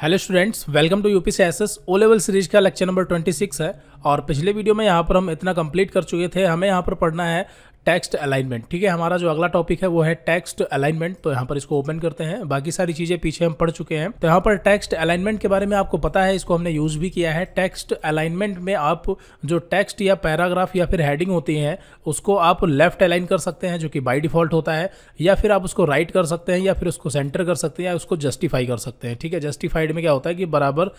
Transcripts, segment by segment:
hello students welcome to UP S O level series का lecture number 26 है और पिछले वीडियो में यहाँ पर हम इतना कंप्लीट कर चुके थे हमें यहाँ पर पढ़ना है टेक्स्ट अलाइनमेंट ठीक है हमारा जो अगला टॉपिक है वो है टेक्स्ट अलाइनमेंट तो यहाँ पर इसको ओपन करते हैं बाकी सारी चीजें पीछे हम पढ़ चुके हैं तो यहाँ पर टेक्स्ट अलाइनमेंट के बारे में आपको पता है इसको हमने यूज भी किया है टेक्स्ट अलाइनमेंट में आप जो टेक्स्ट या पैराग्राफ या फिर हेडिंग होती है उसको आप लेफ्ट अलाइन कर सकते हैं जो कि बाई डिफॉल्ट होता है या फिर आप उसको राइट कर सकते हैं या फिर उसको सेंटर कर सकते हैं या उसको जस्टिफाई कर सकते हैं ठीक है जस्टिफाइड में क्या होता है कि बराबर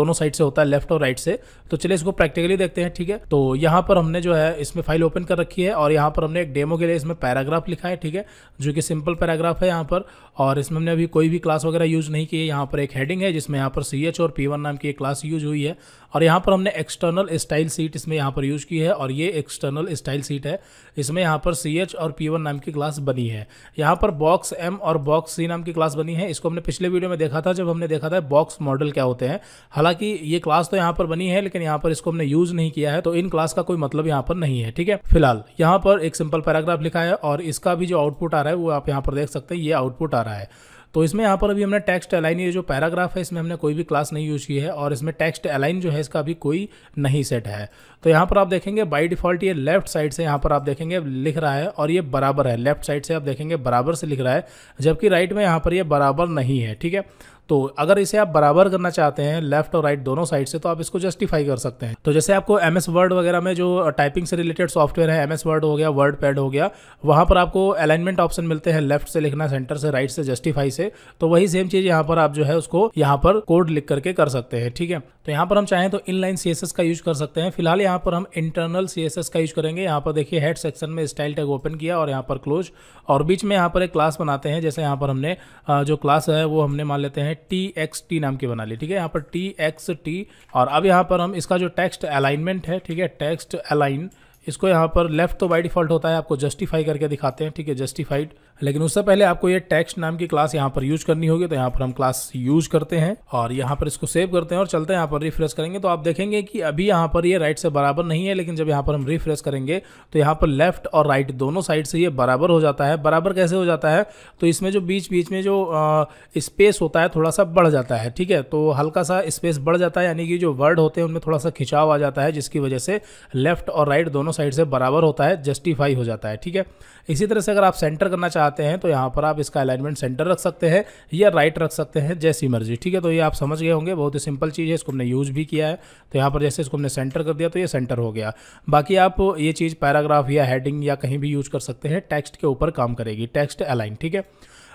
दोनों साइड से होता है लेफ्ट और राइट से तो चलिए इसको प्रैक्टिकली देखते हैं ठीक है तो यहाँ पर हमने जो है इसमें फाइल ओपन कर रखी है और यहाँ पर हमने एक डेमो के लिए इसमें पैराग्राफ लिखा है ठीक है जो कि सिंपल पैराग्राफ है यहाँ पर और इसमें हमने अभी कोई भी क्लास वगैरह यूज़ नहीं की है यहाँ पर एक हेडिंग है जिसमें यहाँ पर सी और पी नाम की एक क्लास यूज हुई है और यहाँ पर हमने एक्सटर्नल स्टाइल सीट इसमें यहाँ पर यूज़ की है और ये एक्सटर्नल स्टाइल सीट है इसमें यहाँ पर सी एच और पी वन नाम की क्लास बनी है यहाँ पर बॉक्स एम और बॉक्स सी नाम की क्लास बनी है इसको हमने पिछले वीडियो में देखा था जब हमने देखा था बॉक्स मॉडल क्या होते हैं हालांकि ये क्लास तो यहाँ पर बनी है लेकिन यहाँ पर इसको हमने यूज़ नहीं किया है तो इन क्लास का कोई मतलब यहाँ पर नहीं है ठीक है फिलहाल यहाँ पर एक सिंपल पैराग्राफ लिखा है और इसका भी जो आउटपुट आ रहा है वो आप यहाँ पर देख सकते हैं ये आउटपुट आ रहा है तो इसमें यहाँ पर अभी हमने टेक्स्ट अलाइन ये जो पैराग्राफ है इसमें हमने कोई भी क्लास नहीं यूज़ की है और इसमें टेक्स्ट अलाइन जो है इसका अभी कोई नहीं सेट है तो यहाँ पर आप देखेंगे बाय डिफ़ॉल्ट ये लेफ्ट साइड से यहाँ पर आप देखेंगे लिख रहा है और ये बराबर है लेफ्ट साइड से आप देखेंगे बराबर से लिख रहा है जबकि राइट में यहाँ पर ये बराबर नहीं है ठीक है तो अगर इसे आप बराबर करना चाहते हैं लेफ्ट और राइट दोनों साइड से तो आप इसको जस्टिफाई कर सकते हैं तो जैसे आपको एम एस वर्ड वगैरह में जो टाइपिंग से रिलेटेड सॉफ्टवेयर है एम एस वर्ड हो गया वर्ड पैड हो गया वहाँ पर आपको अलाइनमेंट ऑप्शन मिलते हैं लेफ्ट से लिखना सेंटर से राइट से जस्टिफाई से तो वही सेम चीज़ यहाँ पर आप जो है उसको यहाँ पर कोड लिख करके कर सकते हैं ठीक है तो यहाँ पर हम चाहें तो इनलाइन सी का यूज कर सकते हैं फिलहाल यहाँ पर हम इंटरनल सी का यूज करेंगे यहाँ पर देखिए हेड सेक्शन में स्टाइल टैग ओपन किया और यहाँ पर क्लोज और बीच में यहाँ पर एक क्लास बनाते हैं जैसे यहाँ पर हमने जो क्लास है वो हमने मान लेते हैं टी एक्स टी नाम की बना ली ठीक है यहाँ पर टी एक्स टी और अब यहाँ पर हम इसका जो टेक्स्ट अलाइनमेंट है ठीक है टेक्स्ट अलाइन इसको यहाँ पर लेफ्ट तो बाई डिफॉल्ट होता है आपको जस्टिफाई करके दिखाते हैं ठीक है जस्टिफाइड लेकिन उससे पहले आपको ये टेक्स्ट नाम की क्लास यहाँ पर यूज करनी होगी तो यहाँ पर हम क्लास यूज करते हैं और यहाँ पर इसको सेव करते हैं और चलते हैं यहाँ पर रिफ्रेश करेंगे तो आप देखेंगे कि अभी यहाँ पर ये राइट से बराबर नहीं है लेकिन जब यहाँ पर हम रिफ्रेश करेंगे तो यहाँ पर लेफ्ट और राइट दोनों साइड से ये बराबर हो जाता है बराबर कैसे हो जाता है तो इसमें जो बीच बीच में जो स्पेस होता है थोड़ा सा बढ़ जाता है ठीक है तो हल्का सा स्पेस बढ़ जाता है यानी कि जो वर्ड होते हैं उनमें थोड़ा सा खिंचाव आ जाता है जिसकी वजह से लेफ्ट और राइट दोनों साइड से बराबर होता है जस्टिफाई हो जाता है ठीक है इसी तरह से अगर आप सेंटर करना चाहते चाहते हैं तो यहाँ पर आप इसका अलाइनमेंट सेंटर रख सकते हैं या राइट रख सकते हैं जैसी मर्जी ठीक है तो ये आप समझ गए होंगे बहुत ही सिंपल चीज़ है इसको हमने यूज़ भी किया है तो यहाँ पर जैसे इसको हमने सेंटर कर दिया तो ये सेंटर हो गया बाकी आप ये चीज़ पैराग्राफ या हेडिंग या कहीं भी यूज कर सकते हैं टेक्स्ट के ऊपर काम करेगी टेक्स्ट अलाइन ठीक है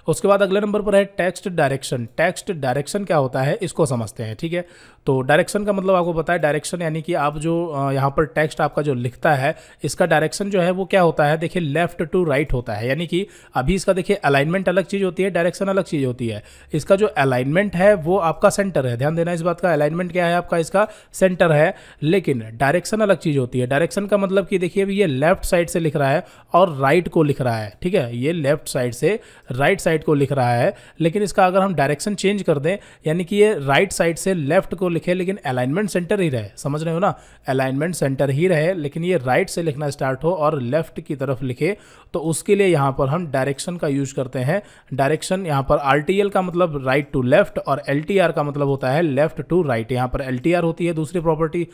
उसके बाद अगले नंबर पर है टेक्स्ट डायरेक्शन टेक्स्ट डायरेक्शन क्या होता है इसको समझते हैं ठीक है तो डायरेक्शन का मतलब आपको बताया डायरेक्शन यानी कि आप जो यहाँ पर टेक्स्ट आपका जो लिखता है इसका डायरेक्शन जो है वो क्या होता है देखिए लेफ्ट टू राइट होता है यानी कि अभी इसका देखिए अलाइनमेंट अलग चीज़ होती है डायरेक्शन अलग चीज़ होती है इसका जो अलाइनमेंट है वो आपका सेंटर है ध्यान देना इस बात का अलाइनमेंट क्या है आपका इसका सेंटर है लेकिन डायरेक्शन अलग चीज़ होती है डायरेक्शन का मतलब कि देखिए अभी ये लेफ्ट साइड से लिख रहा है और राइट right को लिख रहा है ठीक है ये लेफ्ट साइड से राइट right साइड साइड को लिख रहा है लेकिन इसका अगर हम डायरेक्शन चेंज कर दें यानी कि ये राइट right साइड से लेफ्ट को लिखे लेकिन अलाइनमेंट सेंटर ही रहे समझ रहे हो ना अलाइनमेंट सेंटर ही रहे लेकिन ये राइट right से लिखना स्टार्ट हो और लेफ्ट की तरफ लिखे तो उसके लिए यहाँ पर हम डायरेक्शन का यूज करते हैं डायरेक्शन यहाँ पर आर का मतलब राइट टू लेफ्ट और एल का मतलब होता है लेफ्ट टू राइट यहाँ पर एल होती है दूसरी प्रॉपर्टी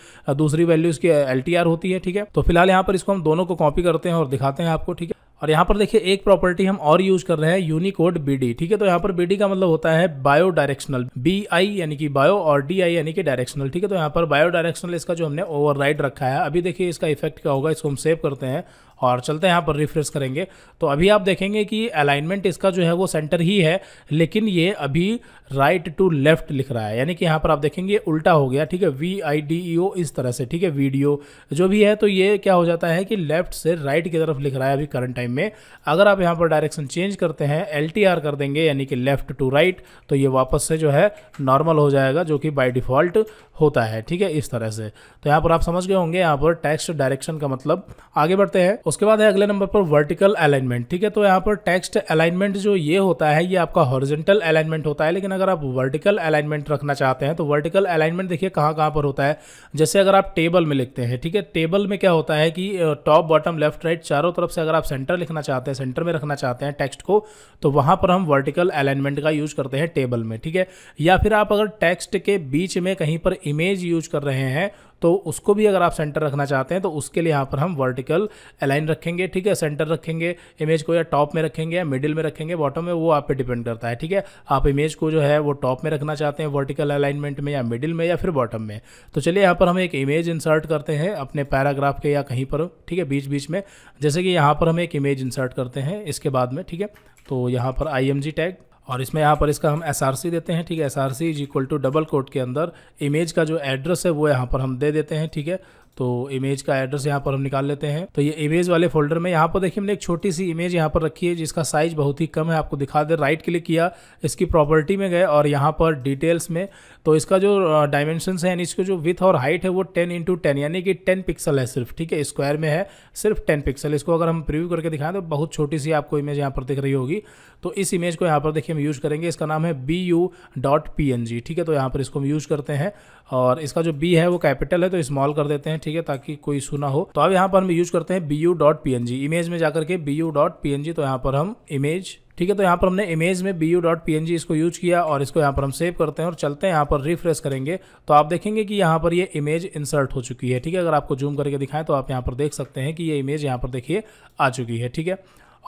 दूसरी वैल्यूज की एल होती है ठीक है तो फिलहाल यहाँ पर इसको हम दोनों को कॉपी करते हैं और दिखाते हैं आपको ठीक है और यहाँ पर देखिए एक प्रॉपर्टी हम और यूज कर रहे हैं यूनिकोड बी ठीक है तो यहाँ पर बी का मतलब होता है बायो डायरेक्शनल बी आई यानी कि बायो और डी आई यानी कि डायरेक्शनल ठीक है तो यहाँ पर बायो डायरेक्शनल इसका जो हमने ओवर रखा है अभी देखिए इसका इफेक्ट क्या होगा इसको हम सेव करते हैं और चलते हैं यहाँ पर रिफ्रेश करेंगे तो अभी आप देखेंगे कि अलाइनमेंट इसका जो है वो सेंटर ही है लेकिन ये अभी राइट टू लेफ्ट लिख रहा है यानी कि यहाँ पर आप देखेंगे उल्टा हो गया ठीक है वी आई डी ई ओ इस तरह से ठीक है वीडियो जो भी है तो ये क्या हो जाता है कि लेफ्ट से राइट की तरफ लिख रहा है अभी करंट टाइम में अगर आप यहाँ पर डायरेक्शन चेंज करते हैं एल कर देंगे यानी कि लेफ्ट टू राइट तो ये वापस से जो है नॉर्मल हो जाएगा जो कि बाई डिफ़ॉल्ट होता है ठीक है इस तरह से तो यहाँ पर आप समझ गए होंगे यहाँ पर टेक्स्ट डायरेक्शन का मतलब आगे बढ़ते हैं उसके बाद है अगले नंबर पर वर्टिकल अलाइनमेंट ठीक है तो यहाँ पर टेक्स्ट अलाइनमेंट जो ये होता है ये आपका हॉरिजेंटल अलाइनमेंट होता है लेकिन अगर आप वर्टिकल अलाइनमेंट रखना चाहते हैं तो वर्टिकल अलाइनमेंट देखिए कहाँ कहाँ पर होता है जैसे अगर आप टेबल में लिखते हैं ठीक है टेबल में क्या होता है कि टॉप बॉटम लेफ्ट राइट चारों तरफ से अगर आप सेंटर लिखना चाहते हैं सेंटर में रखना चाहते हैं टेक्स्ट को तो वहाँ पर हम वर्टिकल अलाइनमेंट का यूज करते हैं टेबल में ठीक है या फिर आप अगर टेक्स्ट के बीच में कहीं पर इमेज यूज कर रहे हैं तो उसको भी अगर आप सेंटर रखना चाहते हैं तो उसके लिए यहाँ पर हम वर्टिकल अलाइन रखेंगे ठीक है सेंटर रखेंगे इमेज को या टॉप में रखेंगे या मिडिल में रखेंगे बॉटम में वो आप पे डिपेंड करता है ठीक है आप इमेज को जो है वो टॉप में रखना चाहते हैं वर्टिकल अलाइनमेंट में या मिडिल में या फिर बॉटम में तो चलिए यहाँ पर हम एक इमेज इंसर्ट करते हैं अपने पैराग्राफ के या कहीं पर ठीक है बीच बीच में जैसे कि यहाँ पर हम एक इमेज इंसर्ट करते हैं इसके बाद में ठीक है तो यहाँ पर आई टैग और इसमें यहाँ पर इसका हम एस आर सी देते हैं ठीक है S R C is equal to double quote के अंदर इमेज का जो एड्रेस है वो यहाँ पर हम दे देते हैं ठीक है तो इमेज का एड्रेस यहाँ पर हम निकाल लेते हैं तो ये इमेज वाले फोल्डर में यहाँ पर देखिए हमने एक छोटी सी इमेज यहाँ पर रखी है जिसका साइज बहुत ही कम है आपको दिखा दे राइट क्लिक किया इसकी प्रॉपर्टी में गए और यहाँ पर डिटेल्स में तो इसका जो डायमेंशन है यानी इसको जो विथ और हाइट है वो टेन इंटू टेन यानी कि टेन पिक्सल है सिर्फ ठीक है स्क्वायर में है सिर्फ टेन पिक्सल इसको अगर हम प्रिव्यू करके दिखाएं तो बहुत छोटी सी आपको इमेज यहाँ पर दिख रही होगी तो इस इमेज को यहाँ पर देखिए हम यूज़ करेंगे इसका नाम है B U dot P N G ठीक है तो यहाँ पर इसको हम यूज़ करते हैं और इसका जो बी है वो कैपिटल है तो स्मॉल कर देते हैं ठीक है ताकि कोई इशू ना हो तो अब यहाँ पर हम यूज करते हैं B U dot P N G image में जाकर के B U dot P N G तो यहाँ पर हम इमेज ठीक है तो यहाँ पर हमने इमेज में B U dot P N G इसको यूज किया और इसको यहाँ पर हम सेव करते हैं और चलते हैं यहाँ पर रिफ्रेश करेंगे तो आप देखेंगे कि यहाँ पर ये यह इमेज इंसर्ट हो चुकी है ठीक है अगर आपको जूम करके दिखाएं तो आप यहाँ पर देख सकते हैं कि ये यह इमेज यहाँ पर देखिए आ चुकी है ठीक है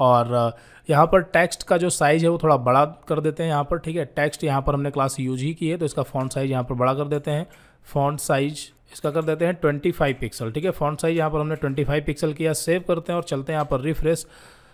और यहाँ पर टेक्स्ट का जो साइज़ है वो थोड़ा बड़ा कर देते हैं यहाँ पर ठीक है टेक्स्ट यहाँ पर हमने क्लास यूज ही की है तो इसका फॉन्ट साइज़ यहाँ पर बड़ा कर देते हैं फॉन्ट साइज इसका कर देते हैं 25 पिक्सल ठीक है फॉन्ट साइज यहाँ पर हमने 25 पिक्सल किया सेव करते हैं और चलते हैं यहाँ पर रिफ्रेश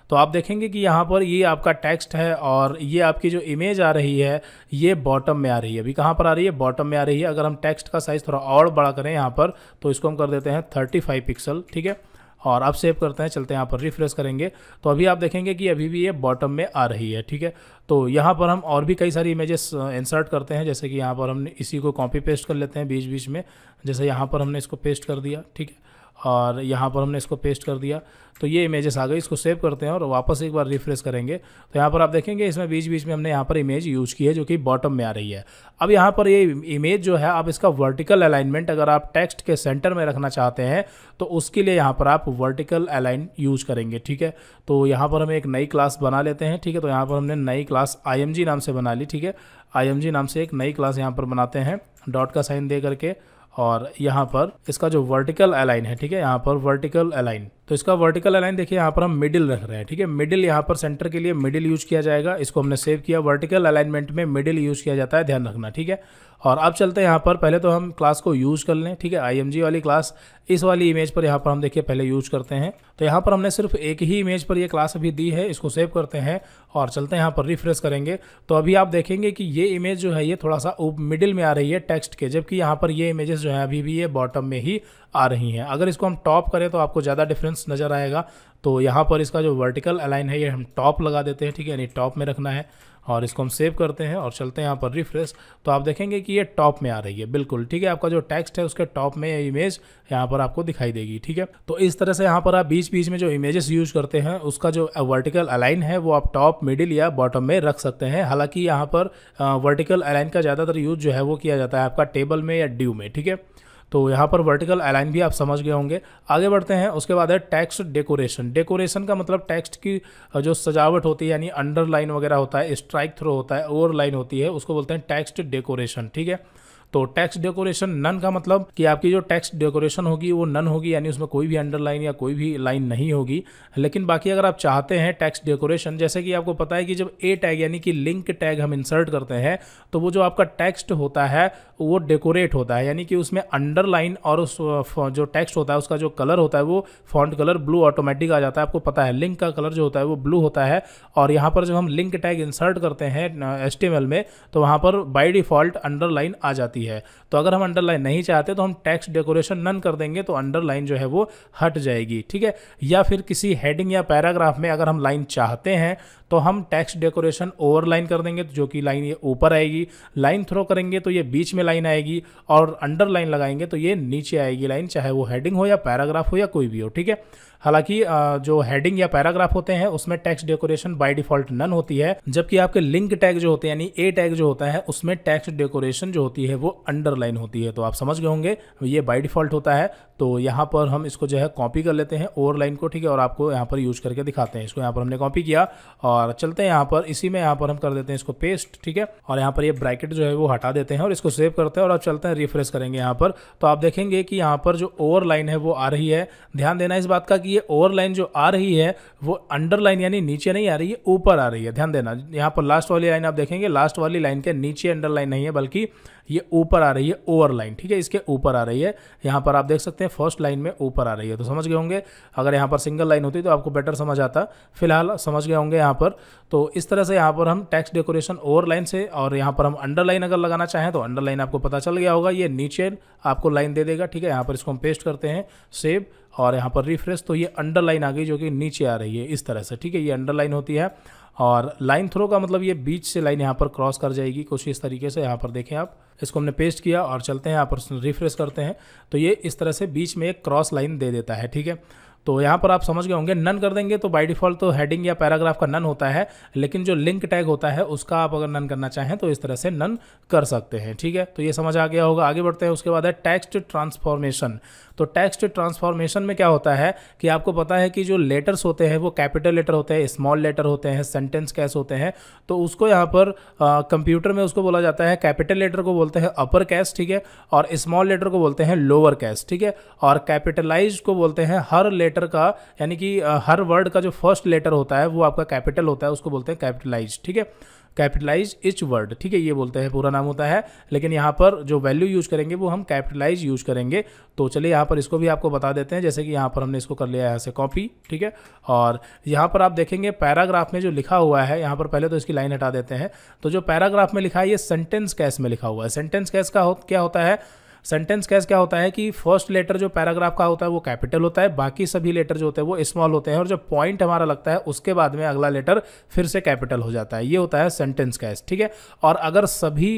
तो आप देखेंगे कि यहाँ पर ये आपका टेक्स्ट है और ये आपकी जो इमेज आ रही है ये बॉटम में आ रही है अभी कहाँ पर आ रही है बॉटम में आ रही है अगर हम टेक्स्ट का साइज़ थोड़ा और बड़ा करें यहाँ पर तो इसको हम कर देते हैं थर्टी फाइव पिक्सल ठीक है और अब सेव करते हैं चलते हैं यहाँ पर रिफ्रेश करेंगे तो अभी आप देखेंगे कि अभी भी ये बॉटम में आ रही है ठीक है तो यहाँ पर हम और भी कई सारी इमेजेस इंसर्ट uh, करते हैं जैसे कि यहाँ पर हमने इसी को कॉपी पेस्ट कर लेते हैं बीच बीच में जैसे यहाँ पर हमने इसको पेस्ट कर दिया ठीक है और यहाँ पर हमने इसको पेस्ट कर दिया तो ये इमेजेस आ गई इसको सेव करते हैं और वापस एक बार रिफ्रेश करेंगे तो यहाँ पर आप देखेंगे इसमें बीच बीच में हमने यहाँ पर इमेज यूज़ की है जो कि बॉटम में आ रही है अब यहाँ पर ये इमेज जो है आप इसका वर्टिकल अलाइनमेंट अगर आप टेक्स्ट के सेंटर में रखना चाहते हैं तो उसके लिए यहाँ पर आप वर्टिकल अलाइन यूज करेंगे ठीक है तो यहाँ पर हम एक नई क्लास बना लेते हैं ठीक है तो यहाँ पर हमने नई क्लास आई नाम से बना ली ठीक है आई नाम से एक नई क्लास यहाँ पर बनाते हैं डॉट का साइन दे करके और यहाँ पर इसका जो वर्टिकल अलाइन है ठीक है यहाँ पर वर्टिकल अलाइन तो इसका वर्टिकल अलाइन देखिए यहाँ पर हम मिडिल रख रहे हैं ठीक है मिडिल यहाँ पर सेंटर के लिए मिडिल यूज किया जाएगा इसको हमने सेव किया वर्टिकल अलाइनमेंट में मिडिल यूज किया जाता है ध्यान रखना ठीक है और अब चलते हैं यहाँ पर पहले तो हम क्लास को यूज कर लें ठीक है आई वाली क्लास इस वाली इमेज पर यहाँ पर हम देखिए पहले यूज करते हैं तो यहाँ पर हमने सिर्फ एक ही इमेज पर ये क्लास अभी दी है इसको सेव करते हैं और चलते हैं यहाँ पर रिफ्रेश करेंगे तो अभी आप देखेंगे कि ये इमेज जो है ये थोड़ा सा मिडिल में आ रही है टेक्स्ट के जबकि यहाँ पर ये इमेजेस जो है अभी भी ये बॉटम में ही आ रही हैं अगर इसको हम टॉप करें तो आपको ज़्यादा डिफरेंस नज़र आएगा तो यहाँ पर इसका जो वर्टिकल अलाइन है ये हम टॉप लगा देते हैं ठीक है यानी टॉप में रखना है और इसको हम सेव करते हैं और चलते हैं यहाँ पर रिफ्रेश तो आप देखेंगे कि ये टॉप में आ रही है बिल्कुल ठीक है आपका जो टेक्स्ट है उसके टॉप में ये इमेज यहाँ पर आपको दिखाई देगी ठीक है तो इस तरह से यहाँ पर आप बीच बीच में जो इमेजेस यूज करते हैं उसका जो वर्टिकल अलाइन है वो आप टॉप मिडिल या बॉटम में रख सकते हैं हालांकि यहाँ पर वर्टिकल अलाइन का ज़्यादातर यूज जो है वो किया जाता है आपका टेबल में या ड्यू में ठीक है तो यहाँ पर वर्टिकल अलाइन भी आप समझ गए होंगे आगे बढ़ते हैं उसके बाद है टेक्स्ट डेकोरेशन डेकोरेशन का मतलब टेक्स्ट की जो सजावट होती है यानी अंडरलाइन वगैरह होता है स्ट्राइक थ्रो होता है ओवर लाइन होती है उसको बोलते हैं टेक्स्ट डेकोरेशन ठीक है तो टैक्स डेकोरेशन नन का मतलब कि आपकी जो टैक्स डेकोरेशन होगी वो नन होगी यानी उसमें कोई भी अंडरलाइन या कोई भी लाइन नहीं होगी लेकिन बाकी अगर आप चाहते हैं टैक्स डेकोरेशन जैसे कि आपको पता है कि जब ए टैग यानी कि लिंक टैग हम इंसर्ट करते हैं तो वो जो आपका टेक्स्ट होता है वो डेकोरेट होता है यानी कि उसमें अंडरलाइन और उस जो टेक्स्ट होता है उसका जो कलर होता है वो फॉन्ट कलर ब्लू ऑटोमेटिक आ जाता है आपको पता है लिंक का कलर जो होता है वो ब्लू होता है और यहाँ पर जब हम लिंक टैग इंसर्ट करते हैं एस में तो वहाँ पर बाई डिफ़ॉल्ट अंडरलाइन आ जाती है तो अगर हम अंडरलाइन नहीं चाहते तो हम टेक्स्ट डेकोरेशन नन कर देंगे तो अंडरलाइन जो है वो हट जाएगी ठीक है या फिर किसी हेडिंग या पैराग्राफ में अगर हम लाइन चाहते हैं तो हम टेक्स्ट डेकोरेशन ओवर लाइन कर देंगे तो जो कि लाइन ये ऊपर आएगी लाइन थ्रो करेंगे तो ये बीच में लाइन आएगी और अंडर लाइन लगाएंगे तो ये नीचे आएगी लाइन चाहे वो हेडिंग हो या पैराग्राफ हो या कोई भी हो ठीक है हालांकि जो हेडिंग या पैराग्राफ होते हैं उसमें text decoration by default none होती है जबकि आपके लिंक टैग जो होते हैं यानी ए टैग जो होता है उसमें टेक्स्ट डेकोरेशन जो होती है वो अंडरलाइन होती है तो आप समझ गए होंगे ये बाय डिफॉल्ट होता है तो यहाँ पर हम इसको जो है कॉपी कर लेते हैं ओवरलाइन को ठीक है और आपको यहाँ पर यूज करके दिखाते हैं इसको यहाँ पर हमने कॉपी किया और और चलते हैं यहाँ पर इसी में यहाँ पर हम कर देते हैं इसको पेस्ट ठीक है और यहाँ पर ये यह ब्रैकेट जो है वो हटा देते हैं और इसको सेव करते हैं और अब चलते हैं रिफ्रेश करेंगे यहाँ पर तो आप देखेंगे कि यहाँ पर जो ओवर लाइन है वो आ रही है ध्यान देना इस बात का कि ये ओवर लाइन जो आ रही है वो अंडर लाइन यानी नीचे नहीं आ रही है ऊपर आ रही है ध्यान देना यहाँ पर लास्ट वाली लाइन आप देखेंगे लास्ट वाली लाइन के नीचे अंडर लाइन नहीं है बल्कि ये ऊपर आ रही है ओवर लाइन ठीक है इसके ऊपर आ रही है यहाँ पर आप देख सकते हैं फर्स्ट लाइन में ऊपर आ रही है तो समझ गए होंगे अगर यहाँ पर सिंगल लाइन होती तो आपको बेटर समझ आता फिलहाल समझ गए होंगे यहाँ पर तो इस तरह से यहाँ पर हम टैक्स डेकोरेशन ओवर लाइन से और यहाँ पर हम अंडरलाइन अगर लगाना चाहें तो अंडरलाइन आपको पता चल गया होगा ये नीचे आपको लाइन दे देगा ठीक है यहाँ पर इसको हम पेस्ट करते हैं सेव और यहाँ पर रिफ्रेश तो ये अंडरलाइन आ गई जो कि नीचे आ रही है इस तरह से ठीक है ये अंडरलाइन होती है और लाइन थ्रो का मतलब ये बीच से लाइन यहाँ पर क्रॉस कर जाएगी कुछ इस तरीके से यहाँ पर देखें आप इसको हमने पेस्ट किया और चलते हैं यहाँ पर रिफ्रेश करते हैं तो ये इस तरह से बीच में एक क्रॉस लाइन दे देता है ठीक है तो यहाँ पर आप समझ गए होंगे नन कर देंगे तो बाई डिफॉल्ट तो हेडिंग या पैराग्राफ का नन होता है लेकिन जो लिंक टैग होता है उसका आप अगर नन करना चाहें तो इस तरह से नन कर सकते हैं ठीक है तो ये समझ आ गया होगा आगे बढ़ते हैं उसके बाद है टेक्स्ट ट्रांसफॉर्मेशन तो टेक्स्ट ट्रांसफॉर्मेशन में क्या होता है कि आपको पता है कि जो लेटर्स होते हैं वो कैपिटल लेटर होते हैं स्मॉल लेटर होते हैं सेंटेंस कैस होते हैं तो उसको यहाँ पर कंप्यूटर में उसको बोला जाता है कैपिटल लेटर को बोलते हैं अपर कैस ठीक है और स्मॉल लेटर को बोलते हैं लोअर कैस ठीक है और कैपिटलाइज को बोलते हैं हर लेटर लेटर का यानी कि हर वर्ड का जो फर्स्ट लेटर होता है वो आपका कैपिटल होता है उसको बोलते हैं कैपिटलाइज ठीक है कैपिटलाइज इच वर्ड ठीक है ये बोलते हैं पूरा नाम होता है लेकिन यहाँ पर जो वैल्यू यूज़ करेंगे वो हम कैपिटलाइज यूज़ करेंगे तो चलिए यहाँ पर इसको भी आपको बता देते हैं जैसे कि यहाँ पर हमने इसको कर लिया है से कॉपी ठीक है और यहाँ पर आप देखेंगे पैराग्राफ में जो लिखा हुआ है यहाँ पर पहले तो इसकी लाइन हटा देते हैं तो जो पैराग्राफ में लिखा है ये सेंटेंस कैस में लिखा हुआ है सेंटेंस कैस का हो, क्या होता है सेंटेंस कैस क्या होता है कि फर्स्ट लेटर जो पैराग्राफ का होता है वो कैपिटल होता है बाकी सभी लेटर जो होते हैं वो स्मॉल होते हैं और जो पॉइंट हमारा लगता है उसके बाद में अगला लेटर फिर से कैपिटल हो जाता है ये होता है सेंटेंस कैस ठीक है और अगर सभी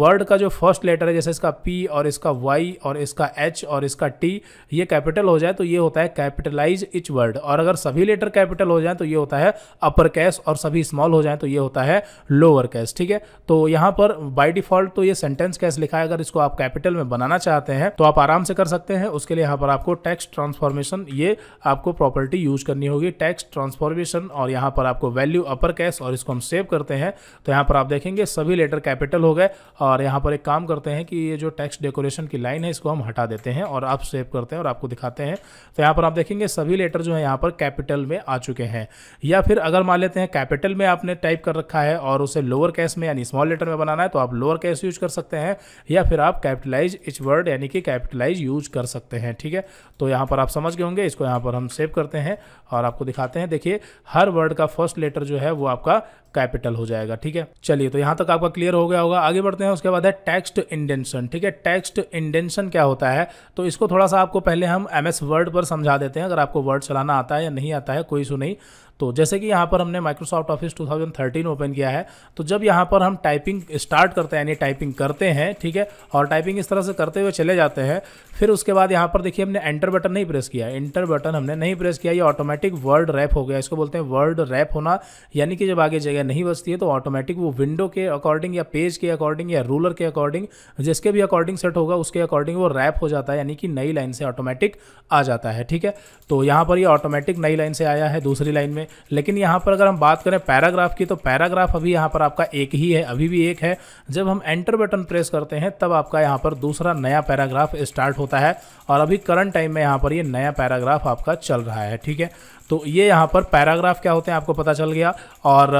वर्ड का जो फर्स्ट लेटर है जैसे इसका पी और इसका वाई और इसका एच और इसका टी ये कैपिटल हो जाए तो ये होता है कैपिटलाइज इच वर्ड और अगर सभी लेटर कैपिटल हो जाए तो ये होता है अपर कैस और सभी स्मॉल हो जाए तो ये होता है लोअर कैस ठीक है तो यहाँ पर बाई डिफॉल्ट तो ये सेंटेंस कैस लिखा है अगर इसको आप कैपिटल में बना बनाना चाहते हैं तो आप आराम से कर सकते हैं उसके लिए यहाँ पर आपको टैक्स ट्रांसफॉर्मेशन ये आपको प्रॉपर्टी यूज करनी होगी टैक्स ट्रांसफॉर्मेशन और यहाँ पर आपको वैल्यू अपर कैस और इसको हम सेव करते हैं तो यहाँ पर आप देखेंगे सभी लेटर कैपिटल हो गए और यहाँ पर एक काम करते हैं कि ये जो टैक्स डेकोरेशन की लाइन है इसको हम हटा देते हैं और आप सेव करते हैं और आपको दिखाते हैं तो यहाँ पर आप देखेंगे सभी लेटर जो है यहाँ पर कैपिटल में आ चुके हैं या फिर अगर मान लेते हैं कैपिटल में आपने टाइप कर रखा है और उसे लोअर कैस में यानी स्मॉल लेटर में बनाना है तो आप लोअर कैस यूज कर सकते हैं या फिर आप कैपिटलाइज वर्ड यानी कि कैपिटलाइज यूज कर सकते हैं ठीक है तो यहाँ पर आप समझ गए होंगे इसको यहाँ पर हम सेव करते हैं और आपको दिखाते हैं देखिए हर वर्ड का फर्स्ट लेटर जो है वो आपका कैपिटल हो जाएगा ठीक है चलिए तो यहाँ तक आपका क्लियर हो गया होगा आगे बढ़ते हैं उसके बाद है टेक्स्ट इंडेंशन ठीक है टेक्स्ट इंडेंशन क्या होता है तो इसको थोड़ा सा आपको पहले हम एम एस वर्ड पर समझा देते हैं अगर आपको वर्ड चलाना आता है या नहीं आता है कोई इशू नहीं तो जैसे कि यहाँ पर हमने माइक्रोसॉफ्ट ऑफिस 2013 ओपन किया है तो जब यहाँ पर हम टाइपिंग स्टार्ट करते हैं यानी टाइपिंग करते हैं ठीक है और टाइपिंग इस तरह से करते हुए चले जाते हैं फिर उसके बाद यहाँ पर देखिए हमने एंटर बटन नहीं प्रेस किया एंटर बटन हमने नहीं प्रेस किया ये ऑटोमेटिक वर्ड रैप हो गया इसको बोलते हैं वर्ड रैप होना यानी कि जब आगे जगह नहीं बचती है तो ऑटोमेटिक वो विंडो के अकॉर्डिंग या पेज के अकॉर्डिंग या रूलर के अकॉर्डिंग जिसके भी अकॉर्डिंग सेट होगा उसके अकॉर्डिंग वो रैप हो जाता है यानी कि नई लाइन से ऑटोमेटिक आ जाता है ठीक है तो यहाँ पर ये ऑटोमेटिक नई लाइन से आया है दूसरी लाइन में लेकिन यहाँ पर अगर हम बात करें पैराग्राफ की तो पैराग्राफ अभी यहाँ पर आपका एक ही है अभी भी एक है जब हम एंटर बटन प्रेस करते हैं तब आपका यहाँ पर दूसरा नया पैराग्राफ स्टार्ट होता होता है और अभी करंट टाइम में यहाँ पर ये नया पैराग्राफ आपका चल रहा है ठीक है तो ये यहाँ पर पैराग्राफ क्या होते हैं आपको पता चल गया और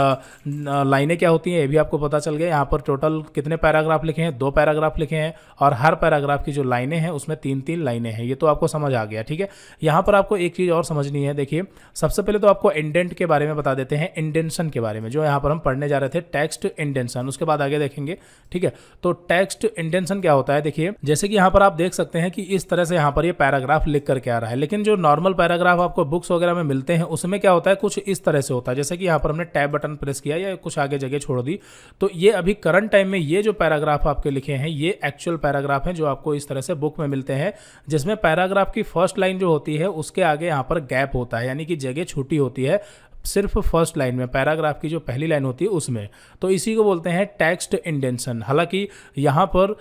लाइनें क्या होती हैं ये भी आपको पता चल गया यहाँ पर टोटल कितने पैराग्राफ लिखे हैं दो पैराग्राफ लिखे हैं और हर पैराग्राफ की जो लाइनें हैं उसमें तीन तीन लाइनें हैं ये तो आपको समझ आ गया ठीक है यहाँ पर आपको एक चीज़ और समझनी है देखिए सबसे पहले तो आपको इंडेंट के बारे में बता देते हैं इंडेंशन के बारे में जो यहाँ पर हम पढ़ने जा रहे थे टेक्स्ट इंडेंशन उसके बाद आगे देखेंगे ठीक है तो टेक्स्ट इंडेंशन क्या होता है देखिए जैसे कि यहाँ पर आप देख सकते हैं कि इस तरह से यहाँ पर ये पैराग्राफ लिख करके आ रहा है लेकिन जो नॉर्मल पैराग्राफ आपको बुक्स वगैरह में मिलते हैं उसमें क्या होता है कुछ इस तरह से होता है जैसे कि यहाँ पर हमने टैब बटन प्रेस किया या कुछ आगे जगह छोड़ दी तो ये अभी करंट टाइम में ये जो पैराग्राफ आपके लिखे हैं ये एक्चुअल पैराग्राफ हैं जो आपको इस तरह से बुक में मिलते हैं जिसमें पैराग्राफ की फर्स्ट लाइन जो होती है उसके आगे यहाँ पर गैप होता है यानी कि जगह छोटी होती है सिर्फ फर्स्ट लाइन में पैराग्राफ की जो पहली लाइन होती है उसमें तो इसी को बोलते हैं टेक्स्ट इंडेंशन हालांकि यहाँ पर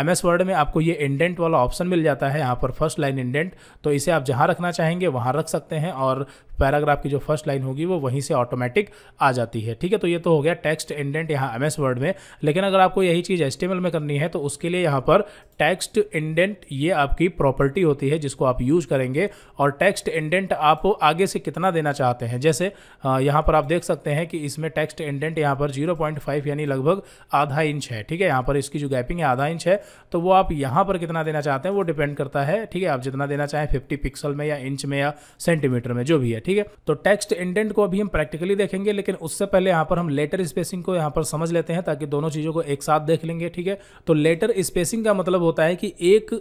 एम एस वर्ड में आपको ये इंडेंट वाला ऑप्शन मिल जाता है यहाँ पर फर्स्ट लाइन इंडेंट तो इसे आप जहाँ रखना चाहेंगे वहाँ रख सकते हैं और पैराग्राफ की जो फर्स्ट लाइन होगी वो वहीं से ऑटोमेटिक आ जाती है ठीक है तो ये तो हो गया टेक्स्ट इंडेंट यहाँ एम एस वर्ड में लेकिन अगर आपको यही चीज़ एस में करनी है तो उसके लिए यहाँ पर टेक्स्ट इंडेंट ये आपकी प्रॉपर्टी होती है जिसको आप यूज करेंगे और टेक्स्ट इंडेंट आप आगे से कितना देना चाहते हैं जैसे हाँ, यहाँ पर आप देख सकते हैं कि इसमें टेक्स्ट इंडेंट यहाँ पर 0.5 यानी लगभग आधा इंच है ठीक है यहाँ पर इसकी जो गैपिंग है आधा इंच है तो वो आप यहाँ पर कितना देना चाहते हैं वो डिपेंड करता है ठीक है आप जितना देना चाहें फिफ्टी पिक्सल में या इंच में या सेंटीमीटर में जो भी है ठीक है तो टेक्स्ट इंडेंट को अभी हम प्रैक्टिकली देखेंगे लेकिन उससे पहले यहाँ पर हम लेटर स्पेसिंग को यहाँ पर समझ लेते हैं ताकि दोनों चीज़ों को एक साथ देख लेंगे ठीक है तो लेटर स्पेसिंग का मतलब होता है कि एक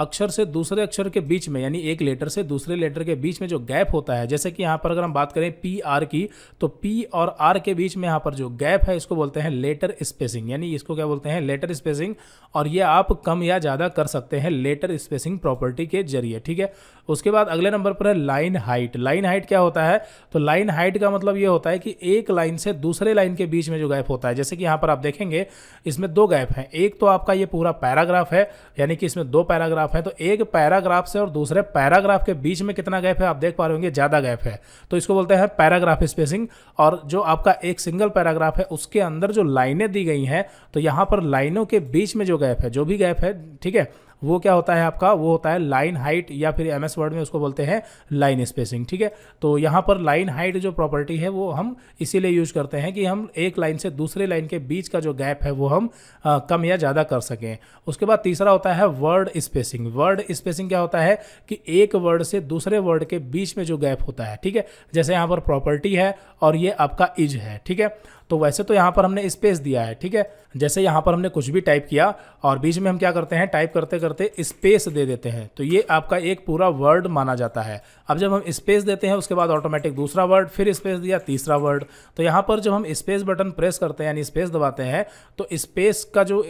अक्षर से दूसरे अक्षर के बीच में यानी एक लेटर से दूसरे लेटर के बीच में जो गैप होता है जैसे कि यहाँ पर अगर हम बात करें पी आर की तो पी और आर के बीच में यहाँ पर जो गैप है इसको बोलते हैं लेटर स्पेसिंग यानी इसको क्या बोलते हैं लेटर स्पेसिंग और ये आप कम या ज़्यादा कर सकते हैं लेटर स्पेसिंग प्रॉपर्टी के जरिए ठीक है उसके बाद अगले नंबर पर है लाइन हाइट लाइन हाइट क्या होता है तो लाइन हाइट का मतलब ये होता है कि एक लाइन से दूसरे लाइन के बीच में जो गैप होता है जैसे कि यहाँ पर आप देखेंगे इसमें दो गैप हैं एक तो आपका ये पूरा पैराग्राफ है यानी कि इसमें दो पैराग्राफ हैं तो एक पैराग्राफ से और दूसरे पैराग्राफ के बीच में कितना गैप है आप देख पा रहे होंगे ज़्यादा गैप है तो इसको बोलते हैं पैराग्राफ स्पेसिंग और जो आपका एक सिंगल पैराग्राफ है उसके अंदर जो लाइनें दी गई हैं तो यहाँ पर लाइनों के बीच में जो गैप है जो भी गैप है ठीक है वो क्या होता है आपका वो होता है लाइन हाइट या फिर एम एस वर्ड में उसको बोलते हैं लाइन स्पेसिंग ठीक है तो यहाँ पर लाइन हाइट जो प्रॉपर्टी है वो हम इसीलिए यूज करते हैं कि हम एक लाइन से दूसरे लाइन के बीच का जो गैप है वो हम आ, कम या ज़्यादा कर सकें उसके बाद तीसरा होता है वर्ड स्पेसिंग वर्ड स्पेसिंग क्या होता है कि एक वर्ड से दूसरे वर्ड के बीच में जो गैप होता है ठीक है जैसे यहाँ पर प्रॉपर्टी है और ये आपका इज है ठीक है तो वैसे तो यहाँ पर हमने स्पेस दिया है ठीक है जैसे यहाँ पर हमने कुछ भी टाइप किया और बीच में हम क्या करते हैं टाइप करते करते करते स्पेस दे देते हैं तो ये आपका एक पूरा वर्ड माना जाता है अब जब हम स्पेस देते हैं उसके बाद ऑटोमेटिक दूसरा वर्ड फिर स्पेस दिया तीसरा वर्ड तो यहाँ पर जब हम स्पेस बटन प्रेस करते हैं यानी स्पेस दबाते हैं तो स्पेस का जो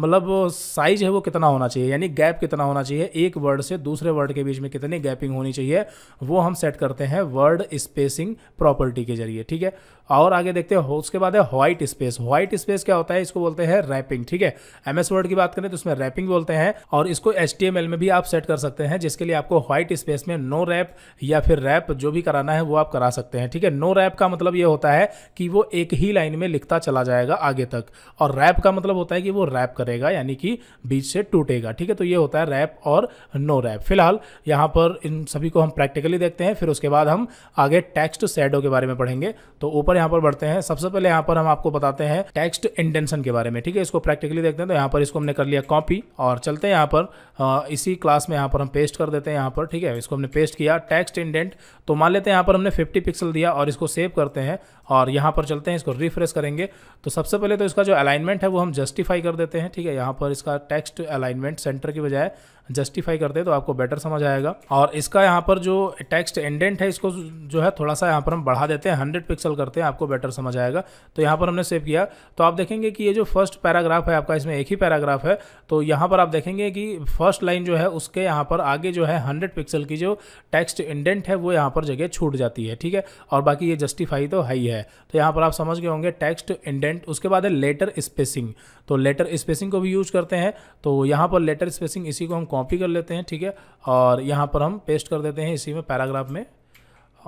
मतलब साइज है वो कितना होना चाहिए यानी गैप कितना होना चाहिए एक वर्ड से दूसरे वर्ड के बीच में कितनी गैपिंग होनी चाहिए वो हम सेट करते हैं वर्ड स्पेसिंग प्रॉपर्टी के जरिए ठीक है और आगे देखते हैं उसके बाद है व्हाइट स्पेस व्हाइट स्पेस क्या होता है इसको बोलते हैं रैपिंग ठीक है एम एस वर्ड की बात करें तो इसमें रैपिंग बोलते हैं और इसको एच में भी आप सेट कर सकते हैं जिसके लिए आपको व्हाइट स्पेस में नो रैप या फिर रैप जो भी कराना है वो आप करा सकते हैं ठीक है नो रैप का मतलब ये होता है कि वो एक ही लाइन में लिखता चला जाएगा आगे तक और रैप का मतलब होता है कि वो रैप करेगा यानी कि बीच से टूटेगा ठीक है तो ये होता है रैप और नो रैप फिलहाल यहाँ पर इन सभी को हम प्रैक्टिकली देखते हैं फिर उसके बाद हम आगे टेक्स्ट सैडो के बारे में पढ़ेंगे तो ऊपर यहाँ पर बढ़ते हैं सबसे पहले यहाँ पर हम आपको बताते हैं टेक्स्ट इंटेंशन के बारे में ठीक है इसको प्रैक्टिकली देखते हैं तो यहाँ पर इसको हमने कर लिया कॉपी और चलते हैं यहाँ पर इसी क्लास में यहाँ पर हम पेस्ट कर देते हैं यहाँ पर ठीक है इसको हमने पेस्ट किया टेक्स्ट इंडेंट तो मान लेते हैं यहाँ पर हमने फिफ्टी पिक्सल दिया और इसको सेव करते हैं और यहाँ पर चलते हैं इसको रिफ्रेश करेंगे तो सबसे पहले तो इसका जो अलाइनमेंट है वो हम जस्टिफाई कर देते हैं ठीक है यहाँ पर इसका टेक्स्ट अलाइनमेंट सेंटर की बजाय जस्टिफाई करते हैं तो आपको बेटर समझ आएगा और इसका यहाँ पर जो टेक्स्ट एंडेंट है इसको जो है थोड़ा सा यहाँ पर हम बढ़ा देते हैं हंड्रेड पिक्सल करते हैं आपको बेटर समझ आएगा तो यहाँ पर हमने सेव किया तो आप देखेंगे कि ये जो फर्स्ट पैराग्राफ है आपका इसमें एक ही पैराग्राफ है तो यहाँ पर आप देखेंगे कि फर्स्ट लाइन जो है उसके यहाँ पर आगे जो है हंड्रेड पिक्सल की जो टेक्स्ट इंडेंट है वो यहाँ पर जगह छूट जाती है ठीक है और बाकी ये जस्टिफाई तो हाई है तो यहाँ पर आप समझ गए होंगे टेक्स्ट इंडेंट उसके बाद है लेटर स्पेसिंग तो लेटर स्पेसिंग को भी यूज करते हैं तो यहाँ पर लेटर स्पेसिंग इसी को हम कॉपी कर लेते हैं ठीक है और यहाँ पर हम पेस्ट कर देते हैं इसी में पैराग्राफ में